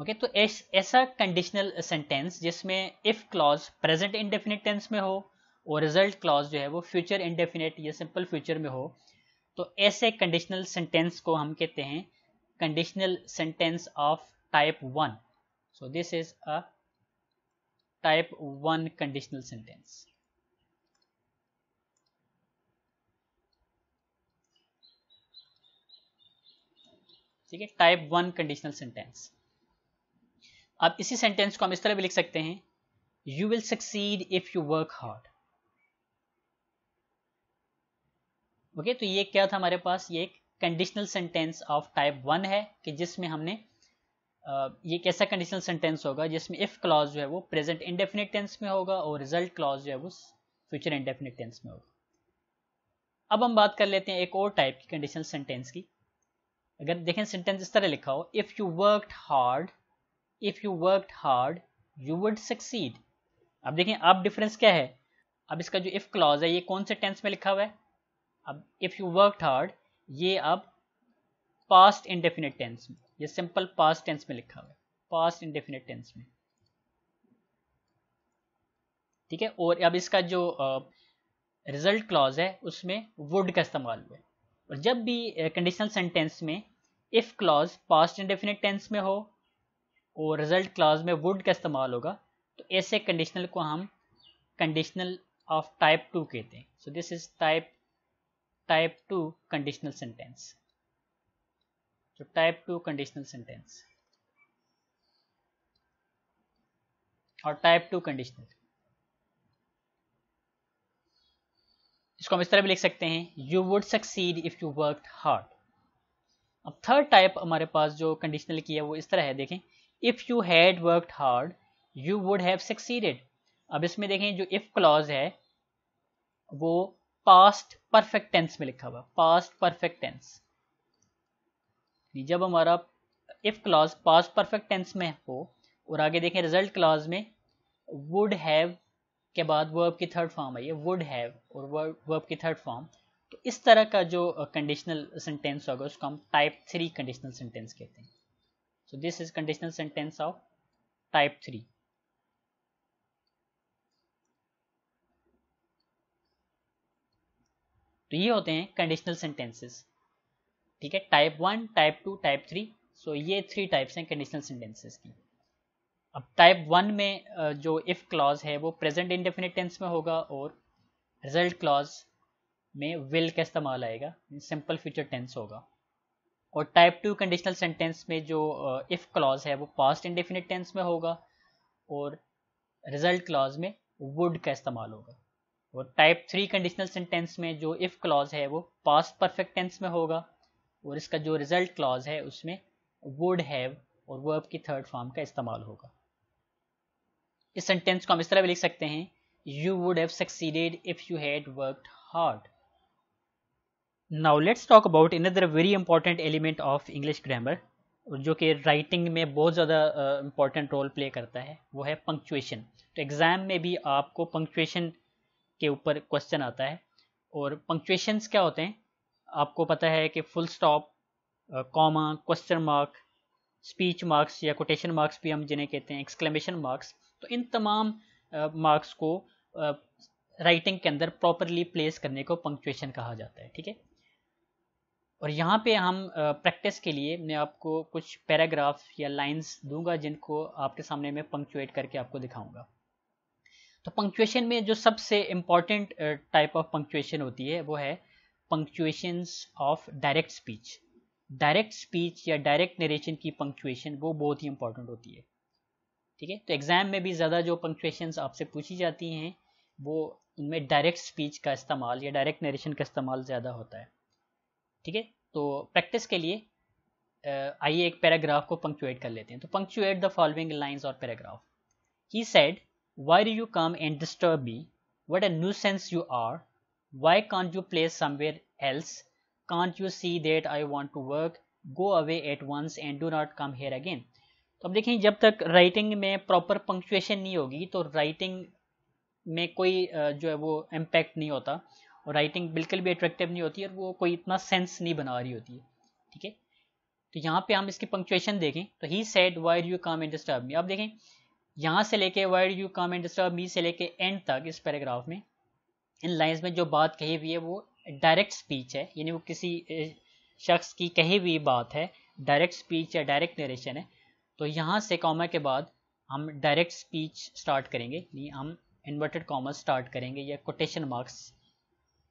ओके तो ऐसा कंडीशनल सेंटेंस जिसमें if clause present indefinite tense में हो और रिजल्ट क्लॉज जो है वो फ्यूचर इंडेफिनिट या सिंपल फ्यूचर में हो तो ऐसे कंडीशनल सेंटेंस को हम कहते हैं conditional sentence of type one so this is a type one conditional sentence ठीक है टाइप वन कंडीशनल सेंटेंस अब इसी सेंटेंस को हम इस तरह भी लिख सकते हैं you will succeed if you work hard okay तो ये क्या था हमारे पास ये एक conditional sentence of type one है कि जिसमें हमने ये कैसा कंडीशनल सेंटेंस होगा जिसमें इफ क्लॉज जो है वो प्रेजेंट इंडेफिनिट टेंस में होगा और रिजल्ट क्लॉज जो है वो फ्यूचर इंडेफिनिट टेंस में होगा अब हम बात कर लेते हैं एक और टाइप की कंडीशनल सेंटेंस की अगर देखें सेंटेंस इस तरह लिखा हो if you worked hard if you work hard you would succeed अब देखें अब डिफरेंस क्या है अब इसका जो इफ़ क्लॉज है ये कौन से टेंस में लिखा हुआ है अब इफ़ यू वर्क हार्ड ये अब पास्ट इंडेफिनेट टेंस में ये सिंपल पास्ट टेंस में लिखा हुआ है पास्ट इंडेफिनेट टेंस में ठीक है और अब इसका जो रिजल्ट uh, क्लॉज है उसमें वुड का इस्तेमाल हुआ है और जब भी कंडीशनल uh, सेंटेंस में if clause past indefinite tense में हो और रिजल्ट क्लास में वुड का इस्तेमाल होगा तो ऐसे कंडीशनल को हम कंडीशनल ऑफ टाइप टू कहते हैं so this is type type two conditional sentence तो टाइप टू कंडीशनल सेंटेंस और टाइप टू कंडीशनल इसको हम इस तरह भी लिख सकते हैं you would succeed if you work hard अब थर्ड टाइप हमारे पास जो कंडीशनल की है वो इस तरह है देखें if you had worked hard you would have succeeded अब इसमें देखें जो इफ क्लॉज है वो पास्ट परफेक्ट टेंस में लिखा हुआ पास्ट परफेक्ट टेंस जब हमारा if clause past perfect tense में हो और आगे देखें रिजल्ट क्लॉज में वुड हैव के बाद वर्ब की थर्ड फॉर्म आई है वुड हैव और वर्ब की थर्ड फॉर्म तो इस तरह का जो कंडीशनल सेंटेंस होगा उसको हम टाइप थ्री कंडीशनल सेंटेंस कहते हैं so this is conditional sentence of type 3 तो ये होते हैं कंडीशनल सेंटेंसेस ठीक है type one type two type three so ये थ्री टाइप्स हैं कंडीशनल सेंटेंसेस की अब टाइप वन में जो इफ क्लॉज है वो प्रेजेंट इंडेफिनिट टेंस में होगा और रिजल्ट क्लॉज में विल का इस्तेमाल आएगा सिंपल फ्यूचर टेंस होगा और टाइप टू कंडीशनल सेंटेंस में जो इफ़ uh, क्लॉज है वो पास्ट इंडेफिनिट टेंस में होगा और रिजल्ट क्लॉज में वुड का इस्तेमाल होगा और टाइप थ्री कंडीशनल सेंटेंस में जो इफ़ क्लॉज है वो पास्ट परफेक्ट टेंस में होगा और इसका जो रिजल्ट क्लॉज है उसमें वुड हैव और वर्ब की थर्ड फॉर्म का इस्तेमाल होगा इस सेंटेंस को हम इस तरह भी लिख सकते हैं you would have succeeded if you had worked hard now let's talk about another very important element of English grammar जो कि राइटिंग में बहुत ज़्यादा इंपॉर्टेंट रोल प्ले करता है वो है पंक्चुएशन तो एग्ज़ाम में भी आपको पंक्चुएशन के ऊपर क्वेश्चन आता है और पंक्चुएशंस क्या होते हैं आपको पता है कि full stop comma question mark speech marks या कोटेशन मार्क्स भी हम जिन्हें कहते हैं एक्सक्लेमेशन मार्क्स तो इन तमाम मार्क्स uh, को राइटिंग uh, के अंदर प्रॉपरली प्लेस करने को पंक्चुएशन कहा जाता है ठीक है और यहाँ पे हम प्रैक्टिस के लिए मैं आपको कुछ पैराग्राफ या लाइंस दूंगा जिनको आपके सामने मैं पंक्चुएट करके आपको दिखाऊंगा तो पंक्चुएशन में जो सबसे इम्पॉर्टेंट टाइप ऑफ पंक्चुएशन होती है वो है punctuation of direct speech direct speech या डायरेक्ट नरेशन की पंक्चुएशन वो बहुत ही इंपॉर्टेंट होती है ठीक है तो एग्ज़ाम में भी ज़्यादा जो पंक्चुएशन आपसे पूछी जाती हैं वो उनमें डायरेक्ट स्पीच का इस्तेमाल या डायरेक्ट नरेशन का इस्तेमाल ज़्यादा होता है ठीक है तो प्रैक्टिस के लिए आइए एक पैराग्राफ को पंक्चुएट कर लेते हैं तो पंक्चुएट द फॉलोइंग लाइन्स और paragraph he said why do you come and disturb me what a nuisance you are why can't you place somewhere else can't you see that I want to work go away at once and do not come here again तो अब देखें जब तक राइटिंग में प्रॉपर पंक्चुएशन नहीं होगी तो राइटिंग में कोई जो है वो इम्पैक्ट नहीं होता और राइटिंग बिल्कुल भी अट्रैक्टिव नहीं होती और वो कोई इतना सेंस नहीं बना रही होती है ठीक है तो यहाँ पे हम इसकी पंक्चुएशन देखें तो he said why you come and disturb me अब देखें यहाँ से लेके why you come and disturb me से लेके एंड तक इस पैराग्राफ में इन लाइन्स में जो बात कही हुई है वो डायरेक्ट स्पीच है यानी वो किसी शख्स की कही हुई बात है डायरेक्ट स्पीच या डायरेक्ट नरेशन है तो यहाँ से कॉमा के बाद हम डायरेक्ट स्पीच स्टार्ट करेंगे हम इन्वर्टेड कॉमर्स स्टार्ट करेंगे या कोटेशन मार्क्स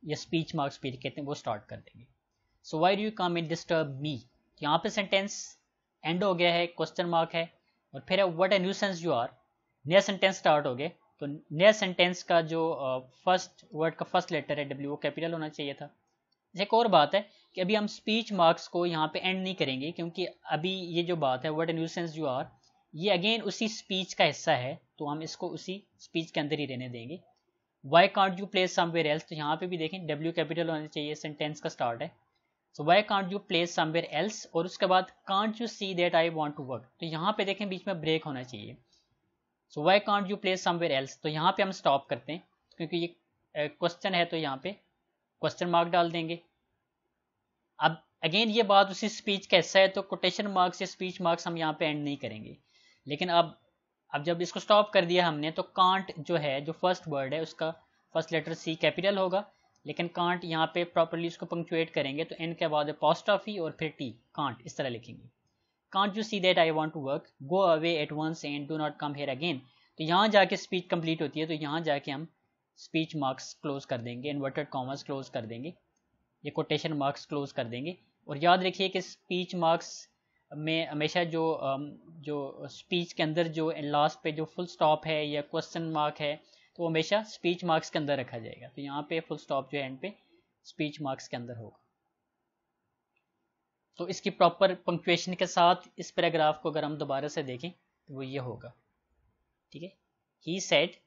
या स्पीच मार्क्स पीरियड कहते हैं वो स्टार्ट कर देंगे so why do you come it disturb me यहाँ पे सेंटेंस एंड हो गया है क्वेश्चन मार्क है और फिर है what a nuisance you are नया सेंटेंस स्टार्ट हो गए तो नया सेंटेंस का जो फर्स्ट वर्ड का फर्स्ट लेटर है डब्ल्यू वो कैपिटल होना चाहिए था अच्छा, एक और बात है कि अभी हम स्पीच मार्क्स को यहाँ पे एंड नहीं करेंगे क्योंकि अभी ये जो बात है what a nuisance you are ये अगेन उसी स्पीच का हिस्सा है तो हम इसको उसी स्पीच के अंदर ही रहने देंगे why can't you place somewhere else तो यहाँ पे भी देखें डब्ल्यू कैपिटल होना चाहिए सेंटेंस का स्टार्ट है so why can't you place somewhere else और उसके बाद can't you see that I want to work तो यहाँ पे देखें बीच में ब्रेक होना चाहिए so why can't you place somewhere else तो यहाँ पे हम स्टॉप करते हैं क्योंकि ये क्वेश्चन है तो यहाँ पे क्वेश्चन मार्क डाल देंगे अब अगेन ये बात उसी स्पीच का हिस्सा है तो कोटेशन मार्क्स या स्पीच मार्क्स हम यहाँ पे एंड नहीं करेंगे लेकिन अब अब जब इसको स्टॉप कर दिया हमने तो कांट जो है जो फर्स्ट वर्ड है उसका फर्स्ट लेटर सी कैपिटल होगा लेकिन कांट यहाँ पे प्रॉपरली उसको पंक्चुएट करेंगे तो एन के बाद पॉस्टॉफी और फिर टी कांट इस तरह लिखेंगे can't you see that I want to work go away at once and do not come here again तो यहाँ जाके स्पीच कंप्लीट होती है तो यहाँ जाके हम स्पीच मार्क्स क्लोज कर देंगे इन्वर्टेड कॉमर्स क्लोज कर देंगे ये कोटेशन मार्क्स क्लोज कर देंगे और याद रखिए कि स्पीच मार्क्स में हमेशा जो जो स्पीच के अंदर जो लास्ट पे जो फुल स्टॉप है या क्वेश्चन मार्क है तो वो हमेशा स्पीच मार्क्स के अंदर रखा जाएगा तो यहाँ पे फुल स्टॉप जो एंड पे स्पीच मार्क्स के अंदर होगा तो इसकी प्रॉपर पंक्चुएशन के साथ इस पैराग्राफ को अगर हम दोबारा से देखें तो वो ये होगा ठीक है he said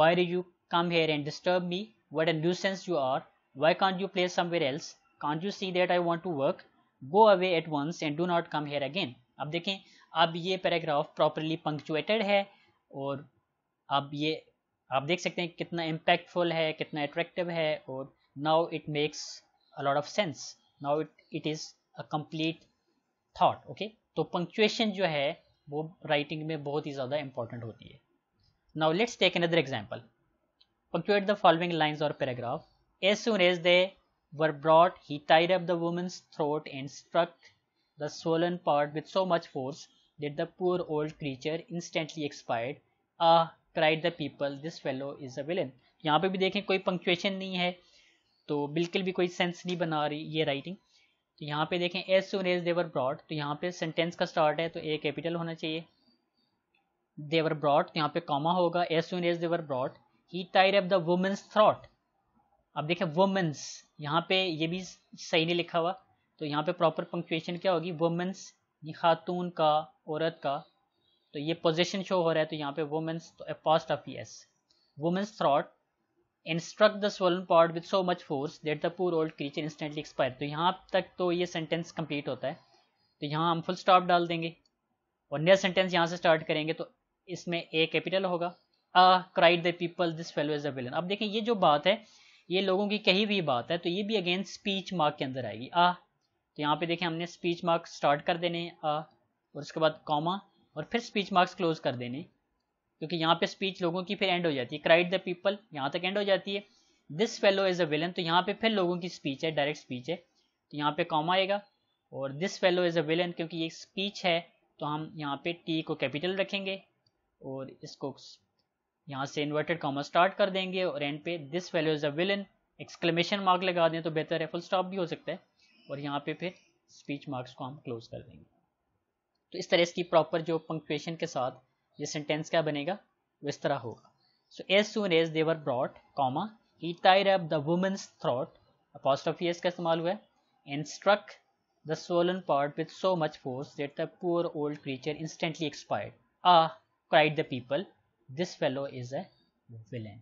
why do you come here and disturb me what and you are why can't you play somewhere else can't you see that I want to work go away at once and do not come here again अब देखें अब ये पैराग्राफ प्रॉपरली पंक्चुएटेड है और अब ये आप देख सकते हैं कितना इम्पैक्टफुल है कितना अट्रैक्टिव है और now it makes a lot of sense now it it is a complete thought okay तो पंक्चुएशन जो है वो राइटिंग में बहुत ही ज़्यादा इंपॉर्टेंट होती है now let's take another example punctuate the following lines और paragraph as soon as they were brought, he tied up the woman's throat and struck the swollen part with so much force that the poor old creature instantly expired. Ah, cried the people, this fellow is a villain. यहाँ पे भी देखें कोई पंक्चुएशन नहीं है तो बिल्कुल भी कोई सेंस नहीं बना रही ये राइटिंग तो यहाँ पे देखें as soon as they were brought तो यहाँ पे सेंटेंस का स्टार्ट है तो ए कैपिटल होना चाहिए were brought, तो यहाँ पे कॉमा होगा soon as they were brought, he tied up the woman's throat. अब देखें woman's यहाँ पे ये भी सही नहीं लिखा हुआ तो यहाँ पे प्रॉपर पंक्चुएशन क्या होगी वुमेंस खातून का औरत का तो ये पोजिशन शो हो रहा है तो यहाँ पे वुमेंस तो apostrophe s woman's throat and the swollen part with so much force that the poor old creature instantly expire तो यहाँ तक तो ये सेंटेंस कंप्लीट होता है तो यहाँ हम फुल स्टॉप डाल देंगे और नया सेंटेंस यहाँ से स्टार्ट करेंगे तो इसमें ए कैपिटल होगा ah cried the people this fellow is a villain अब देखें ये जो बात है ये लोगों की कही हुई बात है तो ये भी अगेन स्पीच मार्क के अंदर आएगी आ तो यहाँ पे देखें हमने स्पीच मार्क स्टार्ट कर देने आ और उसके बाद कॉमा और फिर स्पीच मार्क्स क्लोज कर देने क्योंकि यहाँ पे स्पीच लोगों की फिर एंड हो जाती है क्राइड द पीपल यहाँ तक एंड हो जाती है this fellow is a villain तो यहाँ पे फिर लोगों की स्पीच है डायरेक्ट स्पीच है तो यहाँ पे कॉमा आएगा और this fellow is a villain क्योंकि ये स्पीच है तो हम यहाँ पे टी को कैपिटल रखेंगे और इसको यहाँ से इन्वर्टेड कॉमा स्टार्ट कर देंगे और एंड पे this value is a villain exclamation mark लगा दें तो बेहतर है फुल स्टॉप भी हो सकता है और यहाँ पे फिर स्पीच मार्क्स को हम क्लोज कर देंगे तो इस तरह इसकी प्रॉपर जो पंक्चुएशन के साथ ये सेंटेंस क्या बनेगा वो इस तरह होगा so as soon as they were brought comma he tied up the woman's throat apostrophe s का इस्तेमाल हुआ है and struck the swollen part with so much force that the poor old creature instantly expired ah cried the people this fellow is a villain.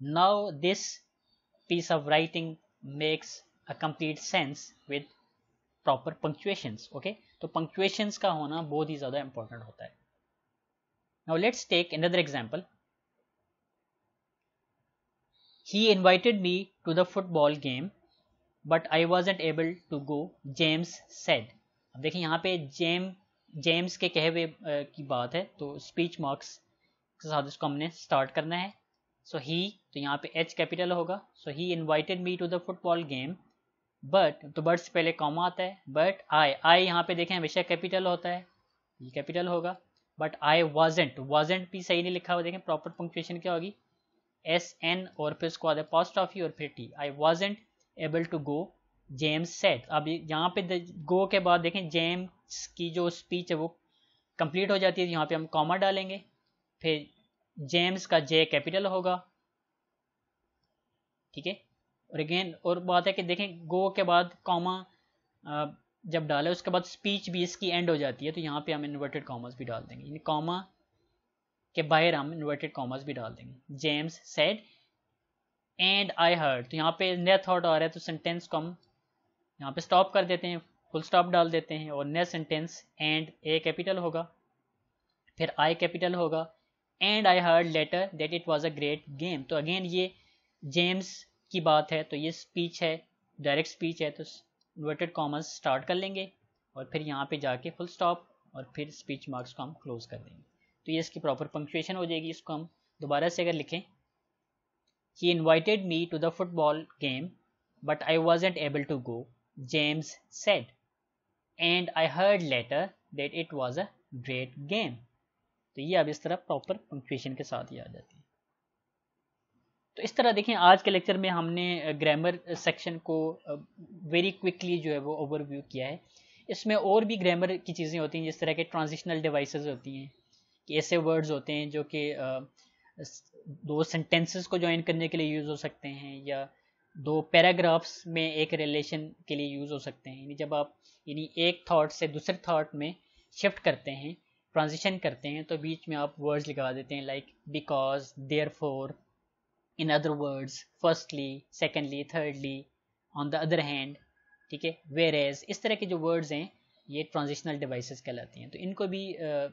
Now this piece of writing makes a complete sense with proper punctuations okay तो पंक्चुएशंस का होना बहुत ही ज्यादा इंपॉर्टेंट होता है now let's take another example he invited me to the football game but I wasn't able to go James said अब देखिए यहाँ पे जेम जेम्स के कहे हुए की बात है तो स्पीच मार्क्स के साथ इसको हमने स्टार्ट करना है सो so ही तो यहाँ पे एच कैपिटल होगा so he invited me to the football game but तो बट से पहले कॉमा आता है बट आई आई यहाँ पे देखें हमेशा कैपिटल होता है ये कैपिटल होगा बट आई वॉजेंट वॉजेंट भी सही नहीं लिखा हुआ देखें प्रॉपर पंक्चुएशन क्या होगी एस एन और फिर उसको आता है पॉस्ट ऑफ और फिर T I wasn't able to go James said अब यहाँ पे गो के बाद देखें जेम्स की जो स्पीच है वो कंप्लीट हो जाती है यहाँ पे हम कॉमा डालेंगे फिर जेम्स का जे कैपिटल होगा ठीक है और अगेन और बात है कि देखें गो के बाद कॉमा जब डाले उसके बाद स्पीच भी इसकी एंड हो जाती है तो यहाँ पे हम इन्वर्टेड कॉमर्स भी डाल देंगे यानी कॉमा के बाहर हम इन्वर्टेड कॉमर्स भी डाल देंगे James said and I heard तो यहाँ पे नया थॉट आ रहा है तो सेंटेंस को हम यहाँ पे स्टॉप कर देते हैं फुल स्टॉप डाल देते हैं और ने सेंटेंस एंड ए कैपिटल होगा फिर आई कैपिटल होगा and I heard later that it was a great game तो अगेन ये जेम्स की बात है तो ये स्पीच है डायरेक्ट स्पीच है तो इन्वर्टेड कॉमर्स स्टार्ट कर लेंगे और फिर यहाँ पे जाके फुल स्टॉप और फिर स्पीच मार्क्स को हम क्लोज कर देंगे तो ये इसकी प्रॉपर पंक्चुएशन हो जाएगी इसको हम दोबारा से अगर लिखें he invited me to the football game but I wasn't able to go James said and I heard later that it was a great game तो ये अब इस तरह प्रॉपर पंक्चुएशन के साथ ही आ जाती है तो इस तरह देखें आज के लेक्चर में हमने ग्रामर सेक्शन को वेरी क्विकली जो है वो ओवरव्यू किया है इसमें और भी ग्रामर की चीज़ें होती हैं जिस तरह के ट्रांजिशनल डिवाइसेस होती हैं कि ऐसे वर्ड्स होते हैं जो कि दो सेंटेंसेस को ज्वाइन करने के लिए यूज़ हो सकते हैं या दो पैराग्राफ्स में एक रिलेशन के लिए यूज़ हो सकते हैं यानी जब आप यानी एक थाट से दूसरे थाट में शिफ्ट करते हैं ट्रांजिशन करते हैं तो बीच में आप वर्ड्स लगा देते हैं like because therefore in other words firstly secondly thirdly on the other hand ठीक है वेर एज इस तरह के जो वर्ड्स हैं ये ट्रांजिशनल डिवाइसेस कहलाते हैं तो इनको भी आ,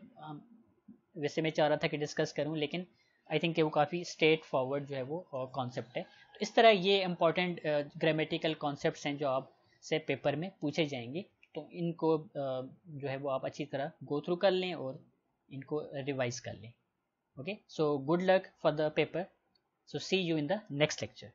वैसे मैं चाह रहा था कि डिस्कस करूं लेकिन आई थिंक वो काफ़ी स्ट्रेट फॉरवर्ड जो है वो कॉन्सेप्ट है तो इस तरह ये इंपॉर्टेंट ग्रामेटिकल कॉन्सेप्ट हैं जो आपसे पेपर में पूछे जाएंगे तो इनको जो है वो आप अच्छी तरह गो थ्रू कर लें और इनको रिवाइज कर लें okay so good luck for the paper so see you in the next lecture